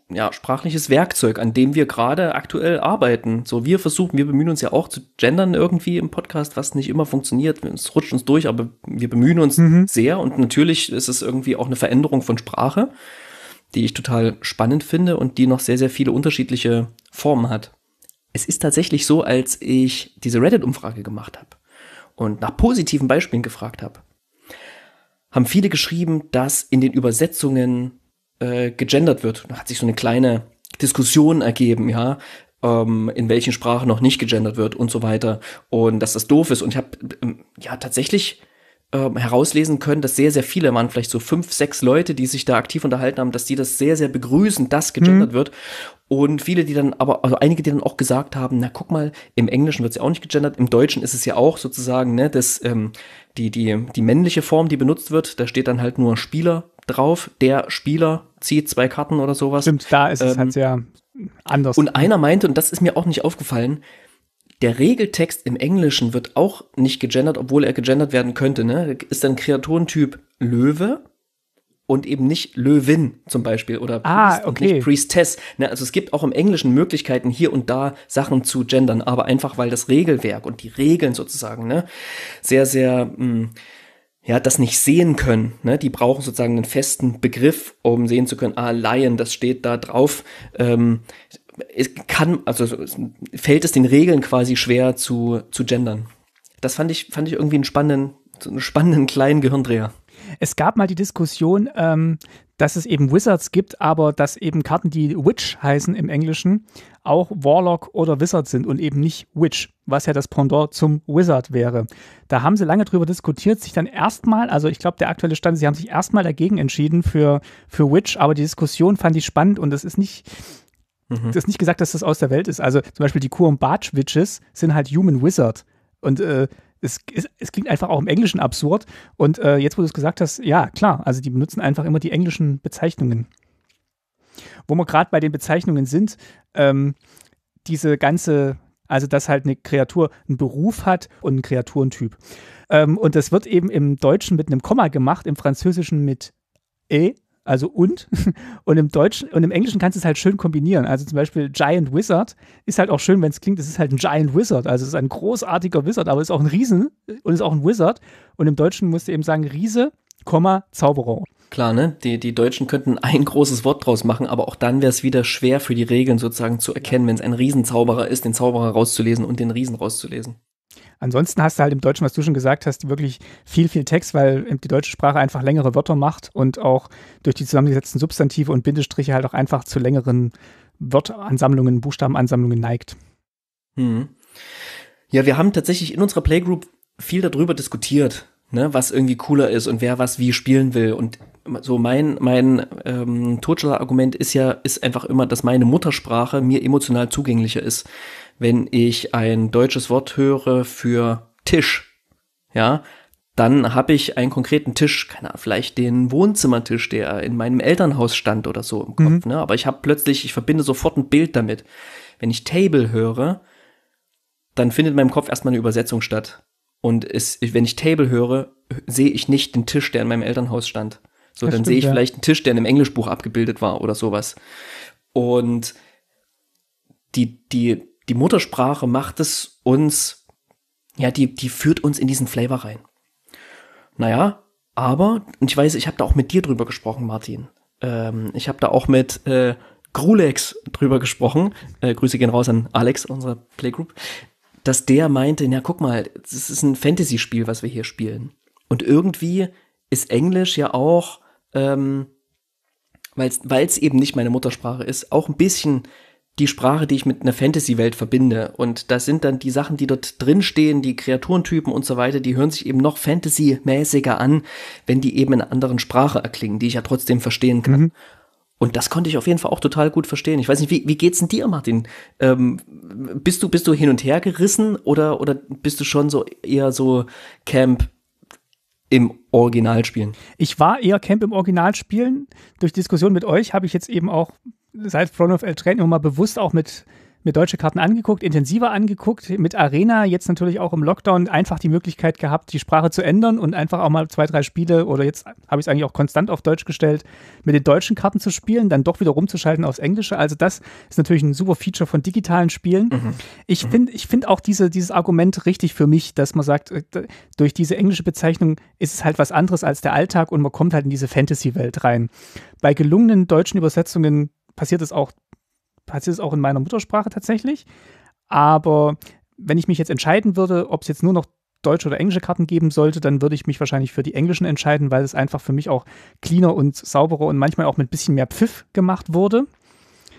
ja, sprachliches Werkzeug, an dem wir gerade aktuell arbeiten. So, wir versuchen, wir bemühen uns ja auch zu gendern irgendwie im Podcast, was nicht immer funktioniert. Es rutscht uns durch, aber wir bemühen uns mhm. sehr und natürlich ist es irgendwie auch eine Veränderung von Sprache, die ich total spannend finde und die noch sehr, sehr viele unterschiedliche Formen hat. Es ist tatsächlich so, als ich diese Reddit-Umfrage gemacht habe und nach positiven Beispielen gefragt habe, haben viele geschrieben, dass in den Übersetzungen äh, gegendert wird. Da hat sich so eine kleine Diskussion ergeben, ja ähm, in welchen Sprachen noch nicht gegendert wird und so weiter und dass das doof ist. Und ich habe ähm, ja tatsächlich äh, herauslesen können, dass sehr, sehr viele waren, vielleicht so fünf, sechs Leute, die sich da aktiv unterhalten haben, dass die das sehr, sehr begrüßen, dass gegendert mhm. wird. Und viele, die dann aber, also einige, die dann auch gesagt haben, na guck mal, im Englischen wird es ja auch nicht gegendert, im Deutschen ist es ja auch sozusagen, ne, das, ähm, die, die, die männliche Form, die benutzt wird, da steht dann halt nur Spieler drauf, der Spieler zieht zwei Karten oder sowas. Stimmt, da ist ähm, es halt sehr anders. Und einer meinte, und das ist mir auch nicht aufgefallen, der Regeltext im Englischen wird auch nicht gegendert, obwohl er gegendert werden könnte. Ne? Ist dann Kreaturentyp Löwe und eben nicht Löwin zum Beispiel oder ah, Priest okay. nicht Priestess. Ne? Also es gibt auch im Englischen Möglichkeiten, hier und da Sachen zu gendern, aber einfach weil das Regelwerk und die Regeln sozusagen ne? sehr, sehr mh, hm, ja, das nicht sehen können. Ne? Die brauchen sozusagen einen festen Begriff, um sehen zu können, ah, Lion, das steht da drauf. Ähm, es kann, also es fällt es den Regeln quasi schwer zu, zu gendern. Das fand ich, fand ich irgendwie einen spannenden, einen spannenden kleinen Gehirndreher. Es gab mal die Diskussion, ähm, dass es eben Wizards gibt, aber dass eben Karten, die Witch heißen im Englischen, auch Warlock oder Wizard sind und eben nicht Witch, was ja das Pendant zum Wizard wäre. Da haben sie lange drüber diskutiert, sich dann erstmal, also ich glaube, der aktuelle Stand, sie haben sich erstmal dagegen entschieden für, für Witch, aber die Diskussion fand ich spannend und es ist nicht, das mhm. ist nicht gesagt, dass das aus der Welt ist. Also zum Beispiel die Kur- witches sind halt Human Wizard und äh, es, es, es, klingt einfach auch im Englischen absurd. Und äh, jetzt, wo du es gesagt hast, ja, klar, also die benutzen einfach immer die englischen Bezeichnungen wo wir gerade bei den Bezeichnungen sind, ähm, diese ganze, also dass halt eine Kreatur einen Beruf hat und einen Kreaturentyp. Ähm, und das wird eben im Deutschen mit einem Komma gemacht, im Französischen mit E, also und. Und im Deutschen und im Englischen kannst du es halt schön kombinieren. Also zum Beispiel Giant Wizard ist halt auch schön, wenn es klingt, es ist halt ein Giant Wizard. Also es ist ein großartiger Wizard, aber es ist auch ein Riesen und ist auch ein Wizard. Und im Deutschen musst du eben sagen Riese, Komma, Zauberer. Klar, ne? Die, die Deutschen könnten ein großes Wort draus machen, aber auch dann wäre es wieder schwer für die Regeln sozusagen zu erkennen, wenn es ein Riesenzauberer ist, den Zauberer rauszulesen und den Riesen rauszulesen. Ansonsten hast du halt im Deutschen, was du schon gesagt hast, wirklich viel, viel Text, weil die deutsche Sprache einfach längere Wörter macht und auch durch die zusammengesetzten Substantive und Bindestriche halt auch einfach zu längeren Wörteransammlungen, Buchstabenansammlungen neigt. Hm. Ja, wir haben tatsächlich in unserer Playgroup viel darüber diskutiert, ne, was irgendwie cooler ist und wer was wie spielen will. Und so mein, mein ähm, Totschlagargument ist ja, ist einfach immer, dass meine Muttersprache mir emotional zugänglicher ist. Wenn ich ein deutsches Wort höre für Tisch, ja, dann habe ich einen konkreten Tisch, keine Ahnung, vielleicht den Wohnzimmertisch, der in meinem Elternhaus stand oder so im Kopf. Mhm. Ne? Aber ich habe plötzlich, ich verbinde sofort ein Bild damit. Wenn ich Table höre, dann findet in meinem Kopf erstmal eine Übersetzung statt. Und es, wenn ich Table höre, sehe ich nicht den Tisch, der in meinem Elternhaus stand. So, das dann sehe ich ja. vielleicht einen Tisch, der in einem Englischbuch abgebildet war oder sowas. Und die, die, die Muttersprache macht es uns, ja, die, die führt uns in diesen Flavor rein. Naja, aber, und ich weiß, ich habe da auch mit dir drüber gesprochen, Martin. Ähm, ich habe da auch mit äh, Grulex drüber gesprochen. Äh, Grüße gehen raus an Alex, unsere Playgroup. Dass der meinte, na guck mal, das ist ein Fantasy-Spiel, was wir hier spielen. Und irgendwie ist Englisch ja auch ähm, weil es eben nicht meine Muttersprache ist, auch ein bisschen die Sprache, die ich mit einer Fantasy-Welt verbinde. Und das sind dann die Sachen, die dort drinstehen, die Kreaturentypen und so weiter, die hören sich eben noch Fantasy-mäßiger an, wenn die eben in einer anderen Sprache erklingen, die ich ja trotzdem verstehen kann. Mhm. Und das konnte ich auf jeden Fall auch total gut verstehen. Ich weiß nicht, wie, wie geht's denn dir, Martin? Ähm, bist du, bist du hin und her gerissen oder, oder bist du schon so eher so Camp im Original spielen. Ich war eher Camp im Original spielen. Durch Diskussion mit euch habe ich jetzt eben auch seit Front of El Train immer mal bewusst auch mit mir deutsche Karten angeguckt, intensiver angeguckt, mit Arena jetzt natürlich auch im Lockdown einfach die Möglichkeit gehabt, die Sprache zu ändern und einfach auch mal zwei, drei Spiele oder jetzt habe ich es eigentlich auch konstant auf Deutsch gestellt, mit den deutschen Karten zu spielen, dann doch wieder rumzuschalten aufs Englische. Also das ist natürlich ein super Feature von digitalen Spielen. Mhm. Ich mhm. finde ich find auch diese, dieses Argument richtig für mich, dass man sagt, äh, durch diese englische Bezeichnung ist es halt was anderes als der Alltag und man kommt halt in diese Fantasy-Welt rein. Bei gelungenen deutschen Übersetzungen passiert es auch passiert es auch in meiner Muttersprache tatsächlich. Aber wenn ich mich jetzt entscheiden würde, ob es jetzt nur noch deutsche oder englische Karten geben sollte, dann würde ich mich wahrscheinlich für die englischen entscheiden, weil es einfach für mich auch cleaner und sauberer und manchmal auch mit ein bisschen mehr Pfiff gemacht wurde.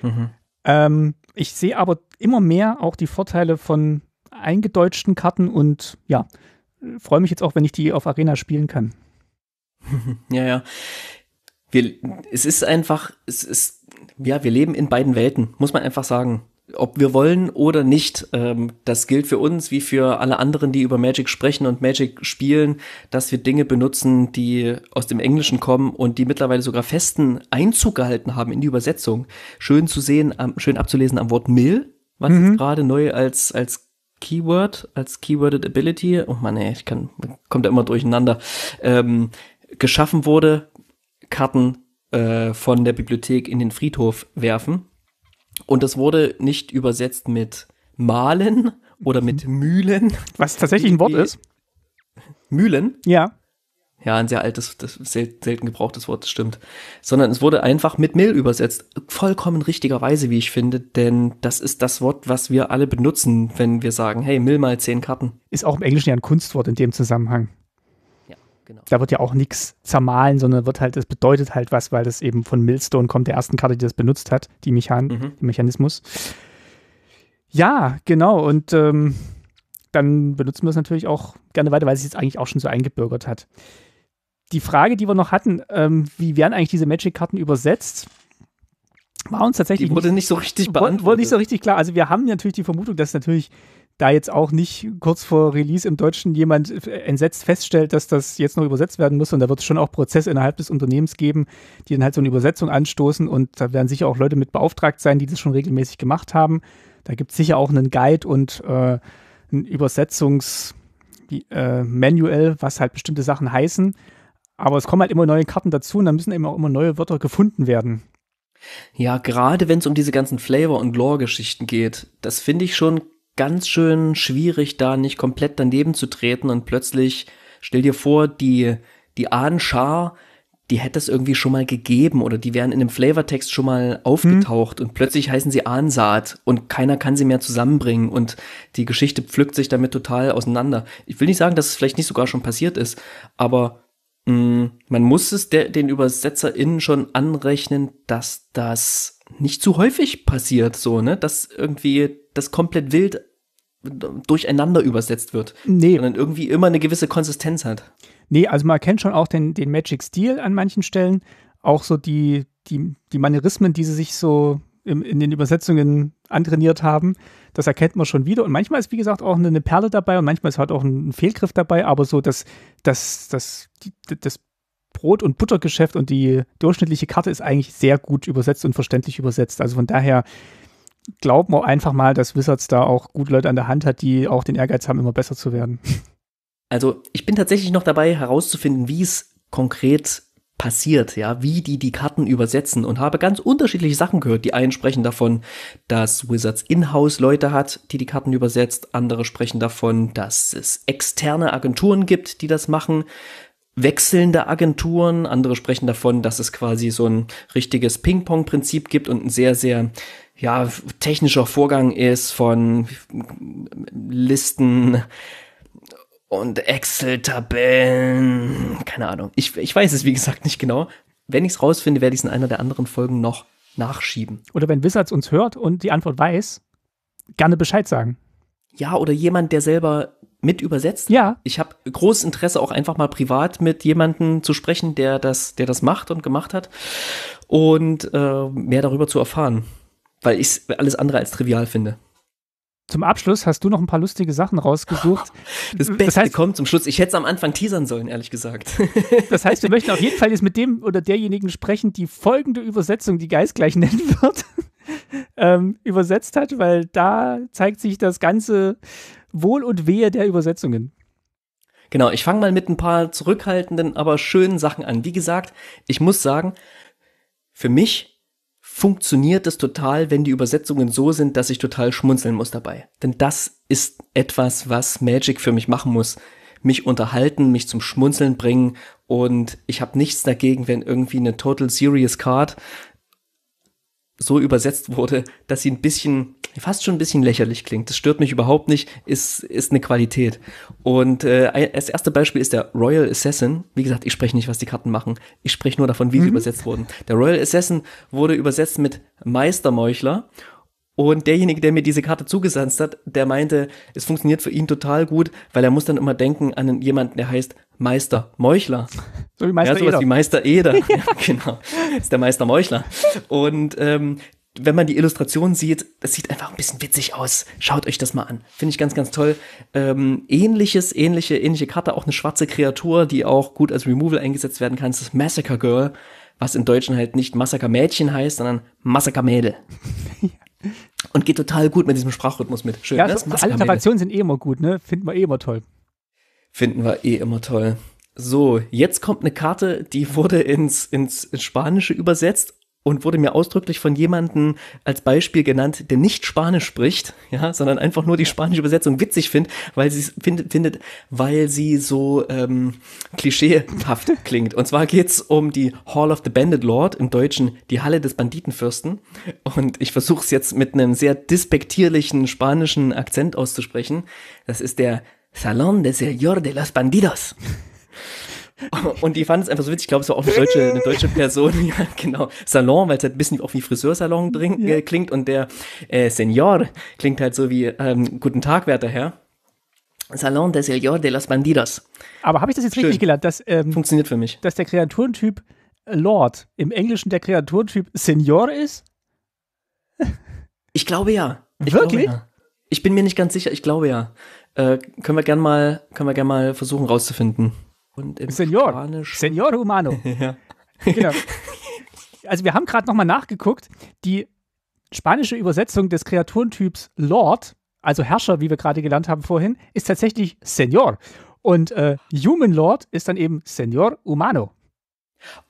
Mhm. Ähm, ich sehe aber immer mehr auch die Vorteile von eingedeutschten Karten und ja, freue mich jetzt auch, wenn ich die auf Arena spielen kann. ja, ja. Wir, es ist einfach, es ist ja, wir leben in beiden Welten, muss man einfach sagen. Ob wir wollen oder nicht, ähm, das gilt für uns wie für alle anderen, die über Magic sprechen und Magic spielen, dass wir Dinge benutzen, die aus dem Englischen kommen und die mittlerweile sogar festen Einzug gehalten haben in die Übersetzung. Schön zu sehen, am, schön abzulesen am Wort Mill, was mhm. gerade neu als, als Keyword, als Keyworded Ability, oh man, ey, ich kann, kommt da immer durcheinander, ähm, geschaffen wurde. Karten äh, von der Bibliothek in den Friedhof werfen. Und das wurde nicht übersetzt mit Malen oder mit mhm. Mühlen. Was tatsächlich ein Wort ist. Mühlen? Ja. Ja, ein sehr altes, selten gebrauchtes Wort, das stimmt. Sondern es wurde einfach mit Mill übersetzt. Vollkommen richtigerweise, wie ich finde, denn das ist das Wort, was wir alle benutzen, wenn wir sagen, hey, Mill mal zehn Karten. Ist auch im Englischen ja ein Kunstwort in dem Zusammenhang. Genau. Da wird ja auch nichts zermahlen, sondern wird halt, das bedeutet halt was, weil das eben von Millstone kommt, der ersten Karte, die das benutzt hat, die Mechan mhm. Mechanismus. Ja, genau. Und ähm, dann benutzen wir es natürlich auch gerne weiter, weil es jetzt eigentlich auch schon so eingebürgert hat. Die Frage, die wir noch hatten, ähm, wie werden eigentlich diese Magic-Karten übersetzt? War uns tatsächlich. Die wurde nicht, nicht so richtig beantwortet. Wurde nicht so richtig klar. Also, wir haben natürlich die Vermutung, dass natürlich da jetzt auch nicht kurz vor Release im Deutschen jemand äh, entsetzt feststellt, dass das jetzt noch übersetzt werden muss. Und da wird es schon auch Prozesse innerhalb des Unternehmens geben, die dann halt so eine Übersetzung anstoßen. Und da werden sicher auch Leute mit beauftragt sein, die das schon regelmäßig gemacht haben. Da gibt es sicher auch einen Guide und äh, ein Übersetzungsmanual, äh, was halt bestimmte Sachen heißen. Aber es kommen halt immer neue Karten dazu und da müssen eben auch immer neue Wörter gefunden werden. Ja, gerade wenn es um diese ganzen Flavor- und Lore-Geschichten geht, das finde ich schon ganz schön schwierig, da nicht komplett daneben zu treten und plötzlich, stell dir vor, die, die Ahnenschar, die hätte es irgendwie schon mal gegeben oder die wären in dem Flavortext schon mal hm. aufgetaucht mhm. und plötzlich heißen sie Ahnsaat und keiner kann sie mehr zusammenbringen und die Geschichte pflückt sich damit total auseinander. Ich will nicht sagen, dass es vielleicht nicht sogar schon passiert ist, aber Mm, man muss es der, den ÜbersetzerInnen schon anrechnen, dass das nicht zu häufig passiert, so, ne? Dass irgendwie das komplett wild äh, durcheinander übersetzt wird. Nee. Sondern irgendwie immer eine gewisse Konsistenz hat. Nee, also man kennt schon auch den, den Magic-Stil an manchen Stellen. Auch so die, die, die Manierismen, die sie sich so in, in den Übersetzungen antrainiert haben. Das erkennt man schon wieder. Und manchmal ist, wie gesagt, auch eine, Perle dabei und manchmal ist halt auch ein Fehlgriff dabei, aber so das, das, das, die, das Brot- und Buttergeschäft und die durchschnittliche Karte ist eigentlich sehr gut übersetzt und verständlich übersetzt. Also von daher glauben wir einfach mal, dass Wizards da auch gut Leute an der Hand hat, die auch den Ehrgeiz haben, immer besser zu werden. Also ich bin tatsächlich noch dabei herauszufinden, wie es konkret passiert, ja, wie die die Karten übersetzen und habe ganz unterschiedliche Sachen gehört. Die einen sprechen davon, dass Wizards in-house Leute hat, die die Karten übersetzt. Andere sprechen davon, dass es externe Agenturen gibt, die das machen. Wechselnde Agenturen. Andere sprechen davon, dass es quasi so ein richtiges Ping-Pong-Prinzip gibt und ein sehr, sehr ja, technischer Vorgang ist von Listen, und Excel-Tabellen. Keine Ahnung. Ich, ich weiß es, wie gesagt, nicht genau. Wenn ich es rausfinde, werde ich es in einer der anderen Folgen noch nachschieben. Oder wenn Wizards uns hört und die Antwort weiß, gerne Bescheid sagen. Ja, oder jemand, der selber mit übersetzt. Ja. Ich habe großes Interesse, auch einfach mal privat mit jemandem zu sprechen, der das, der das macht und gemacht hat und äh, mehr darüber zu erfahren, weil ich es alles andere als trivial finde. Zum Abschluss hast du noch ein paar lustige Sachen rausgesucht. Das äh, Beste das heißt, kommt zum Schluss. Ich hätte es am Anfang teasern sollen, ehrlich gesagt. Das heißt, wir möchten auf jeden Fall jetzt mit dem oder derjenigen sprechen, die folgende Übersetzung, die Geist gleich nennen wird, ähm, übersetzt hat, weil da zeigt sich das ganze Wohl und Wehe der Übersetzungen. Genau, ich fange mal mit ein paar zurückhaltenden, aber schönen Sachen an. Wie gesagt, ich muss sagen, für mich funktioniert es total, wenn die Übersetzungen so sind, dass ich total schmunzeln muss dabei. Denn das ist etwas, was Magic für mich machen muss. Mich unterhalten, mich zum Schmunzeln bringen und ich habe nichts dagegen, wenn irgendwie eine Total Serious Card so übersetzt wurde, dass sie ein bisschen, fast schon ein bisschen lächerlich klingt. Das stört mich überhaupt nicht, ist, ist eine Qualität. Und äh, das erste Beispiel ist der Royal Assassin. Wie gesagt, ich spreche nicht, was die Karten machen. Ich spreche nur davon, wie mhm. sie übersetzt wurden. Der Royal Assassin wurde übersetzt mit Meistermeuchler und derjenige, der mir diese Karte zugesandt hat, der meinte, es funktioniert für ihn total gut, weil er muss dann immer denken an jemanden, der heißt Meister Meuchler. So wie Meister ja, sowas Eder. wie Meister Eder. ja, genau. ist der Meister Meuchler. Und ähm, wenn man die Illustration sieht, das sieht einfach ein bisschen witzig aus. Schaut euch das mal an. Finde ich ganz, ganz toll. Ähm, ähnliches, ähnliche, ähnliche Karte, auch eine schwarze Kreatur, die auch gut als Removal eingesetzt werden kann, das ist das Massacre Girl, was in Deutschen halt nicht Massaker Mädchen heißt, sondern Massaker Mädel und geht total gut mit diesem Sprachrhythmus mit. Schön, ja, ne? so, Alliterationen sind eh immer gut, ne? Finden wir eh immer toll. Finden wir eh immer toll. So, jetzt kommt eine Karte, die wurde ins, ins Spanische übersetzt und wurde mir ausdrücklich von jemandem als Beispiel genannt, der nicht Spanisch spricht, ja, sondern einfach nur die spanische Übersetzung witzig findet, weil sie findet, findet, weil sie so ähm, klischeehaft klingt. Und zwar geht's um die Hall of the Bandit Lord, im Deutschen die Halle des Banditenfürsten. Und ich versuche es jetzt mit einem sehr dispektierlichen spanischen Akzent auszusprechen. Das ist der Salón de Señor de los Bandidos. Und die fanden es einfach so witzig. Ich glaube, es war auch eine deutsche, eine deutsche Person. Ja, genau. Salon, weil es halt ein bisschen auch wie Friseursalon drin, ja. Äh, klingt. Und der äh, Senor klingt halt so wie ähm, Guten Tag, werter Herr. Salon de Señor de las Bandidas. Aber habe ich das jetzt Schön. richtig gelernt? Dass, ähm, Funktioniert für mich. Dass der Kreaturentyp Lord im Englischen der Kreaturentyp Senor ist? Ich glaube ja. Ich Wirklich? Glaube, ja. Ich bin mir nicht ganz sicher. Ich glaube ja. Äh, können wir gerne mal, können wir gern mal versuchen rauszufinden. Und im Senor. Spanisch. Senor Humano. ja. Genau. Also wir haben gerade nochmal nachgeguckt, die spanische Übersetzung des Kreaturentyps Lord, also Herrscher, wie wir gerade gelernt haben vorhin, ist tatsächlich Senor. Und äh, Human Lord ist dann eben Senor Humano.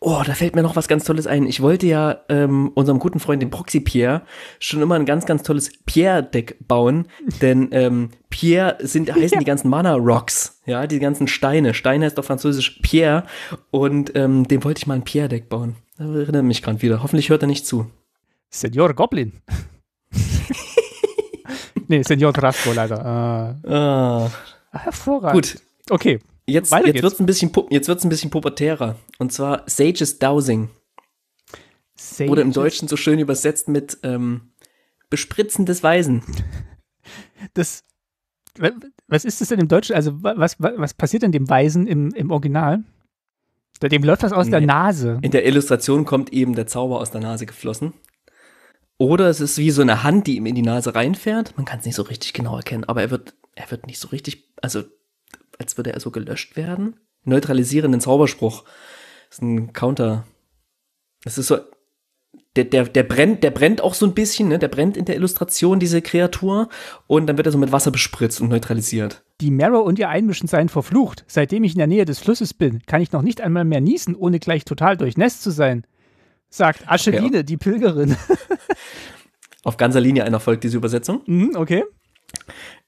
Oh, da fällt mir noch was ganz Tolles ein. Ich wollte ja ähm, unserem guten Freund, dem Proxy Pierre, schon immer ein ganz, ganz tolles Pierre-Deck bauen. Denn ähm, Pierre sind, heißen ja. die ganzen Mana-Rocks. Ja, die ganzen Steine. Stein heißt auf Französisch Pierre. Und ähm, dem wollte ich mal ein Pierre-Deck bauen. Da erinnere mich gerade wieder. Hoffentlich hört er nicht zu. Senior Goblin. nee, Senior Drasko leider. Äh, ah. Hervorragend. Gut. Okay, Jetzt, jetzt wird es ein, bisschen, jetzt wird's ein bisschen pubertärer. Und zwar Sages Dowsing. Sages. Wurde im Deutschen so schön übersetzt mit ähm, Bespritzen des Weisen. Das, was ist das denn im Deutschen? Also, was, was, was passiert denn dem Weisen im, im Original? Dem läuft was aus nee. der Nase. In der Illustration kommt eben der Zauber aus der Nase geflossen. Oder es ist wie so eine Hand, die ihm in die Nase reinfährt. Man kann es nicht so richtig genau erkennen, aber er wird, er wird nicht so richtig, also als würde er so gelöscht werden. Neutralisierenden Zauberspruch. Das ist ein Counter. Das ist so. Der, der, der brennt, der brennt auch so ein bisschen, ne? Der brennt in der Illustration, diese Kreatur, und dann wird er so mit Wasser bespritzt und neutralisiert. Die Marrow und ihr Einmischen seien verflucht. Seitdem ich in der Nähe des Flusses bin, kann ich noch nicht einmal mehr niesen, ohne gleich total durchnässt zu sein. Sagt Ascheline, okay, die Pilgerin. Auf ganzer Linie einer folgt diese Übersetzung. Mhm, okay.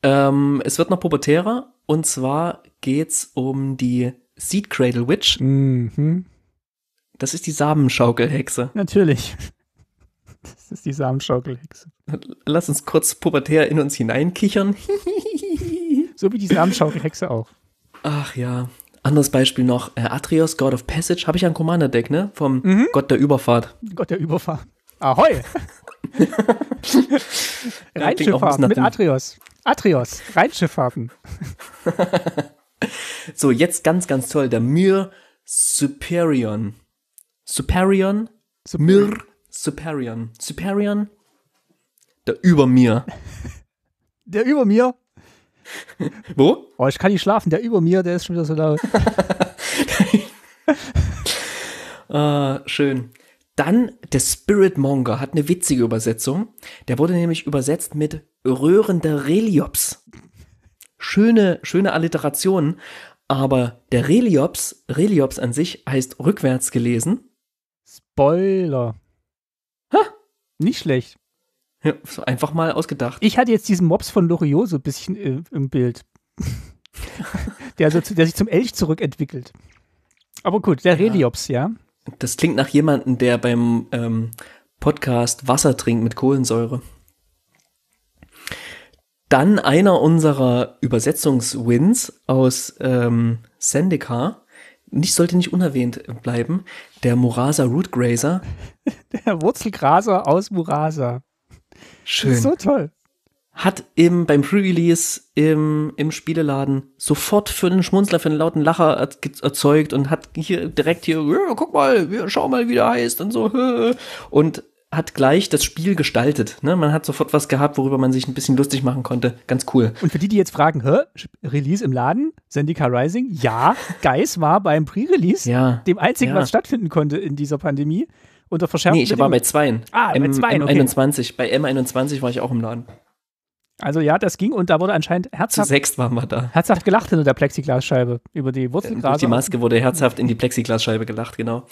Ähm, es wird noch pubertärer und zwar geht's um die Seed Cradle Witch. Mhm. Das ist die Samenschaukelhexe. Natürlich. Das ist die Samenschaukelhexe. Lass uns kurz pubertär in uns hineinkichern. so wie die Samenschaukelhexe auch. Ach ja. Anderes Beispiel noch: äh, Atrios, God of Passage, habe ich ja ein Commander-Deck, ne? Vom mhm. Gott der Überfahrt. Gott der Überfahrt. Ahoi! Reinschifffahrt mit Atrios. Atrios, Rheinschiffhafen. so, jetzt ganz, ganz toll. Der Mir Superion. Superion? Superion. Mir Superion. Superion? Der über mir. Der über mir? Wo? Oh, ich kann nicht schlafen. Der über mir, der ist schon wieder so laut. ah, schön. Dann der Spiritmonger hat eine witzige Übersetzung. Der wurde nämlich übersetzt mit röhrender Reliops. Schöne, schöne Alliterationen. Aber der Reliops, Reliops an sich heißt rückwärts gelesen. Spoiler. Ha? Nicht schlecht. Ja, einfach mal ausgedacht. Ich hatte jetzt diesen Mops von Loriot so ein bisschen äh, im Bild. der, so, der sich zum Elch zurückentwickelt. Aber gut, der ja. Reliops, ja. Das klingt nach jemandem, der beim ähm, Podcast Wasser trinkt mit Kohlensäure. Dann einer unserer Übersetzungswins aus ähm, Sendika. Nicht, sollte nicht unerwähnt bleiben. Der Murasa Rootgrazer. Der Wurzelgraser aus Murasa. Schön. Das ist so toll hat im, beim Pre-Release im, im Spieleladen sofort für einen Schmunzler, für einen lauten Lacher erzeugt und hat hier direkt hier, guck mal, schau mal, wie der heißt und so. Und hat gleich das Spiel gestaltet. Ne? Man hat sofort was gehabt, worüber man sich ein bisschen lustig machen konnte. Ganz cool. Und für die, die jetzt fragen, Hä? Release im Laden, Zendika Rising, ja, Geis war beim Pre-Release ja, dem einzigen, ja. was stattfinden konnte in dieser Pandemie. Unter verschärften Nee, ich war bei zweien. Ah, M bei zweien, okay. M21. Bei M21 war ich auch im Laden. Also ja, das ging und da wurde anscheinend herzhaft, herzhaft gelacht hinter der Plexiglasscheibe über die Wurzelgrase. Ähm, durch die Maske wurde herzhaft in die Plexiglasscheibe gelacht, genau.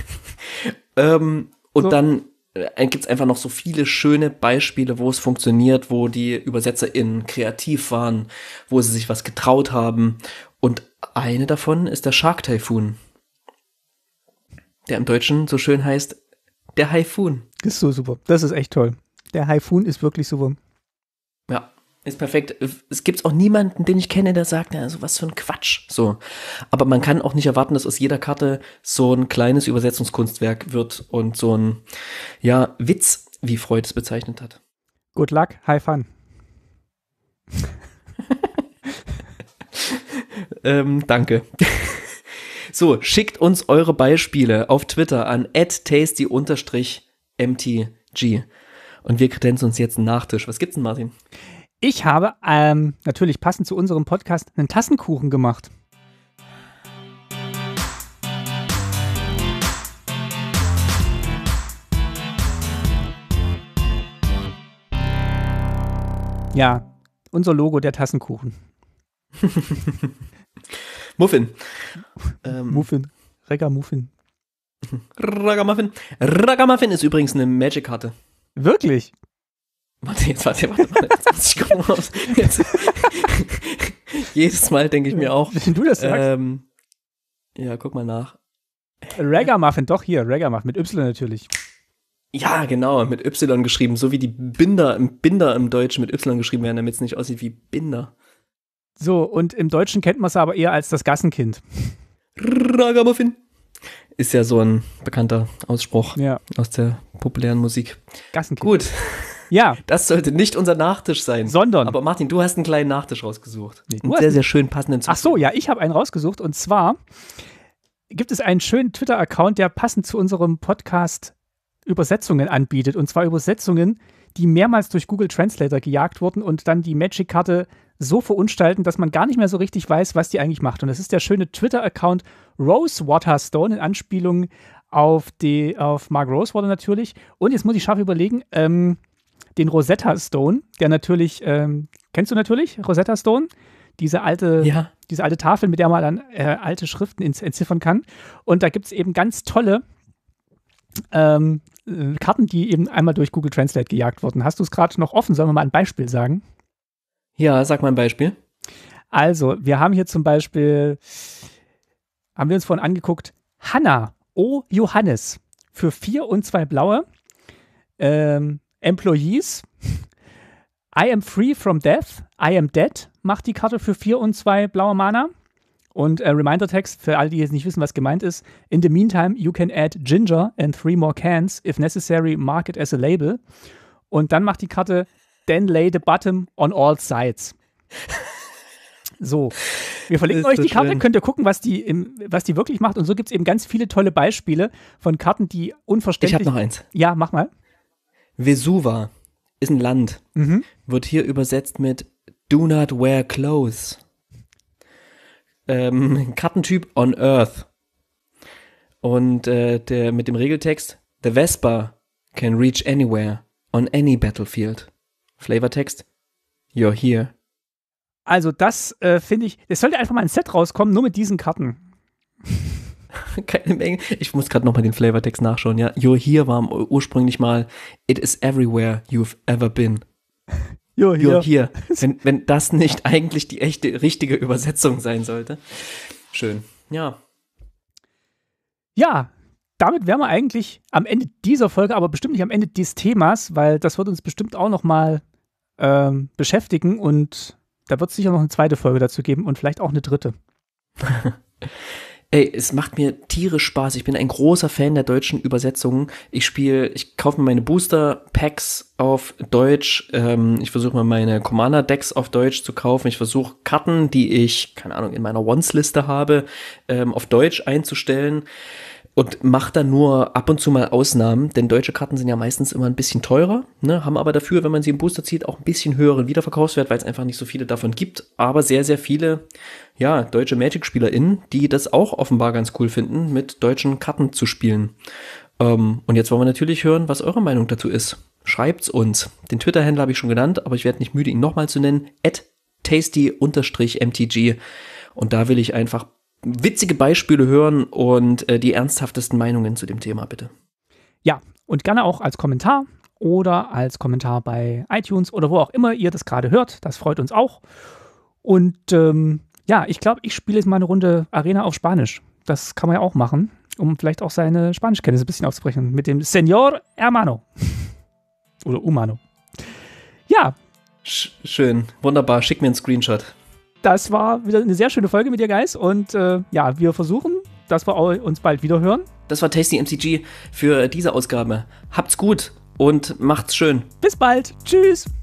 ähm, und so. dann äh, gibt es einfach noch so viele schöne Beispiele, wo es funktioniert, wo die ÜbersetzerInnen kreativ waren, wo sie sich was getraut haben. Und eine davon ist der Shark Typhoon, der im Deutschen so schön heißt, der Haifun. ist so super. Das ist echt toll. Der Haifun ist wirklich super. Ja, ist perfekt. Es gibt auch niemanden, den ich kenne, der sagt, na, so was für ein Quatsch. So. Aber man kann auch nicht erwarten, dass aus jeder Karte so ein kleines Übersetzungskunstwerk wird und so ein, ja, Witz, wie Freud es bezeichnet hat. Good luck, high fun. ähm, danke. so, schickt uns eure Beispiele auf Twitter an tasty-mtg. Und wir kredenzen uns jetzt einen Nachtisch. Was gibt's denn, Martin? Ich habe ähm, natürlich passend zu unserem Podcast einen Tassenkuchen gemacht. Ja, unser Logo, der Tassenkuchen. Muffin. Ähm. Muffin. Regga Muffin. Ragamuffin. Ragamuffin ist übrigens eine Magic-Karte. Wirklich? Warte, jetzt warte, warte, warte. Jetzt, ich mal aus. Jetzt, jedes Mal denke ich mir auch. Wenn du das sagst. Ähm, ja, guck mal nach. Ragamuffin, doch hier, Ragamuffin mit Y natürlich. Ja, genau, mit Y geschrieben, so wie die Binder im Binder im Deutschen mit Y geschrieben werden, damit es nicht aussieht wie Binder. So, und im Deutschen kennt man es aber eher als das Gassenkind. Ragamuffin. Ist ja so ein bekannter Ausspruch ja. aus der populären Musik. Gassenkind. Gut. Ja. Das sollte nicht unser Nachtisch sein. Sondern. Aber Martin, du hast einen kleinen Nachtisch rausgesucht. Nee, einen sehr, sehr schön passenden Zustand. Ach so, ja, ich habe einen rausgesucht. Und zwar gibt es einen schönen Twitter-Account, der passend zu unserem Podcast Übersetzungen anbietet. Und zwar Übersetzungen, die mehrmals durch Google Translator gejagt wurden und dann die Magic-Karte so verunstalten, dass man gar nicht mehr so richtig weiß, was die eigentlich macht. Und das ist der schöne Twitter-Account Rose Waterstone in Anspielung auf, die, auf Mark Rosewater natürlich. Und jetzt muss ich scharf überlegen, ähm, den Rosetta Stone, der natürlich, ähm, kennst du natürlich, Rosetta Stone? Diese alte, ja. diese alte Tafel, mit der man dann äh, alte Schriften ent entziffern kann. Und da gibt es eben ganz tolle ähm, äh, Karten, die eben einmal durch Google Translate gejagt wurden. Hast du es gerade noch offen? Sollen wir mal ein Beispiel sagen? Ja, sag mal ein Beispiel. Also, wir haben hier zum Beispiel, haben wir uns vorhin angeguckt, Hanna O. Johannes für vier und zwei blaue ähm, Employees. I am free from death, I am dead macht die Karte für vier und zwei blaue Mana. Und äh, Reminder-Text, für alle, die jetzt nicht wissen, was gemeint ist. In the meantime, you can add ginger and three more cans. If necessary, mark it as a label. Und dann macht die Karte, then lay the bottom on all sides. So, wir verlinken euch die Karte, schön. könnt ihr gucken, was die, im, was die wirklich macht. Und so gibt es eben ganz viele tolle Beispiele von Karten, die unverständlich. Ich habe noch eins. Ja, mach mal. Vesuva ist ein Land, mhm. wird hier übersetzt mit Do not wear clothes ähm, Kartentyp On Earth. Und äh, der, mit dem Regeltext The Vespa can reach anywhere on any battlefield. Flavortext You're here. Also das äh, finde ich, es sollte einfach mal ein Set rauskommen, nur mit diesen Karten. Keine Menge. Ich muss gerade nochmal den Flavortext nachschauen, ja. You're here war ursprünglich mal It is everywhere you've ever been. Jo, hier. Jo, hier. Wenn, wenn das nicht eigentlich die echte, richtige Übersetzung sein sollte. Schön. Ja. Ja, damit wären wir eigentlich am Ende dieser Folge, aber bestimmt nicht am Ende dieses Themas, weil das wird uns bestimmt auch nochmal ähm, beschäftigen und da wird es sicher noch eine zweite Folge dazu geben und vielleicht auch eine dritte. Ey, es macht mir tierisch Spaß. Ich bin ein großer Fan der deutschen Übersetzungen. Ich spiele, ich kaufe mir meine Booster-Packs auf Deutsch. Ähm, ich versuche mir meine Commander-Decks auf Deutsch zu kaufen. Ich versuche Karten, die ich, keine Ahnung, in meiner Once-Liste habe, ähm, auf Deutsch einzustellen und macht dann nur ab und zu mal Ausnahmen, denn deutsche Karten sind ja meistens immer ein bisschen teurer, ne, haben aber dafür, wenn man sie im Booster zieht, auch ein bisschen höheren Wiederverkaufswert, weil es einfach nicht so viele davon gibt, aber sehr, sehr viele, ja, deutsche Magic-SpielerInnen, die das auch offenbar ganz cool finden, mit deutschen Karten zu spielen. Ähm, und jetzt wollen wir natürlich hören, was eure Meinung dazu ist. Schreibt's uns. Den Twitter-Händler habe ich schon genannt, aber ich werde nicht müde, ihn nochmal zu nennen, at tasty-mtg. Und da will ich einfach witzige Beispiele hören und äh, die ernsthaftesten Meinungen zu dem Thema, bitte. Ja, und gerne auch als Kommentar oder als Kommentar bei iTunes oder wo auch immer ihr das gerade hört. Das freut uns auch. Und ähm, ja, ich glaube, ich spiele jetzt mal eine Runde Arena auf Spanisch. Das kann man ja auch machen, um vielleicht auch seine Spanischkenntnisse ein bisschen aufzubrechen. Mit dem Señor Hermano. oder Humano. Ja. Sch schön. Wunderbar. Schick mir einen Screenshot das war wieder eine sehr schöne Folge mit dir, Guys. Und äh, ja, wir versuchen, dass wir uns bald wieder hören. Das war Tasty MCG für diese Ausgabe. Habt's gut und macht's schön. Bis bald. Tschüss.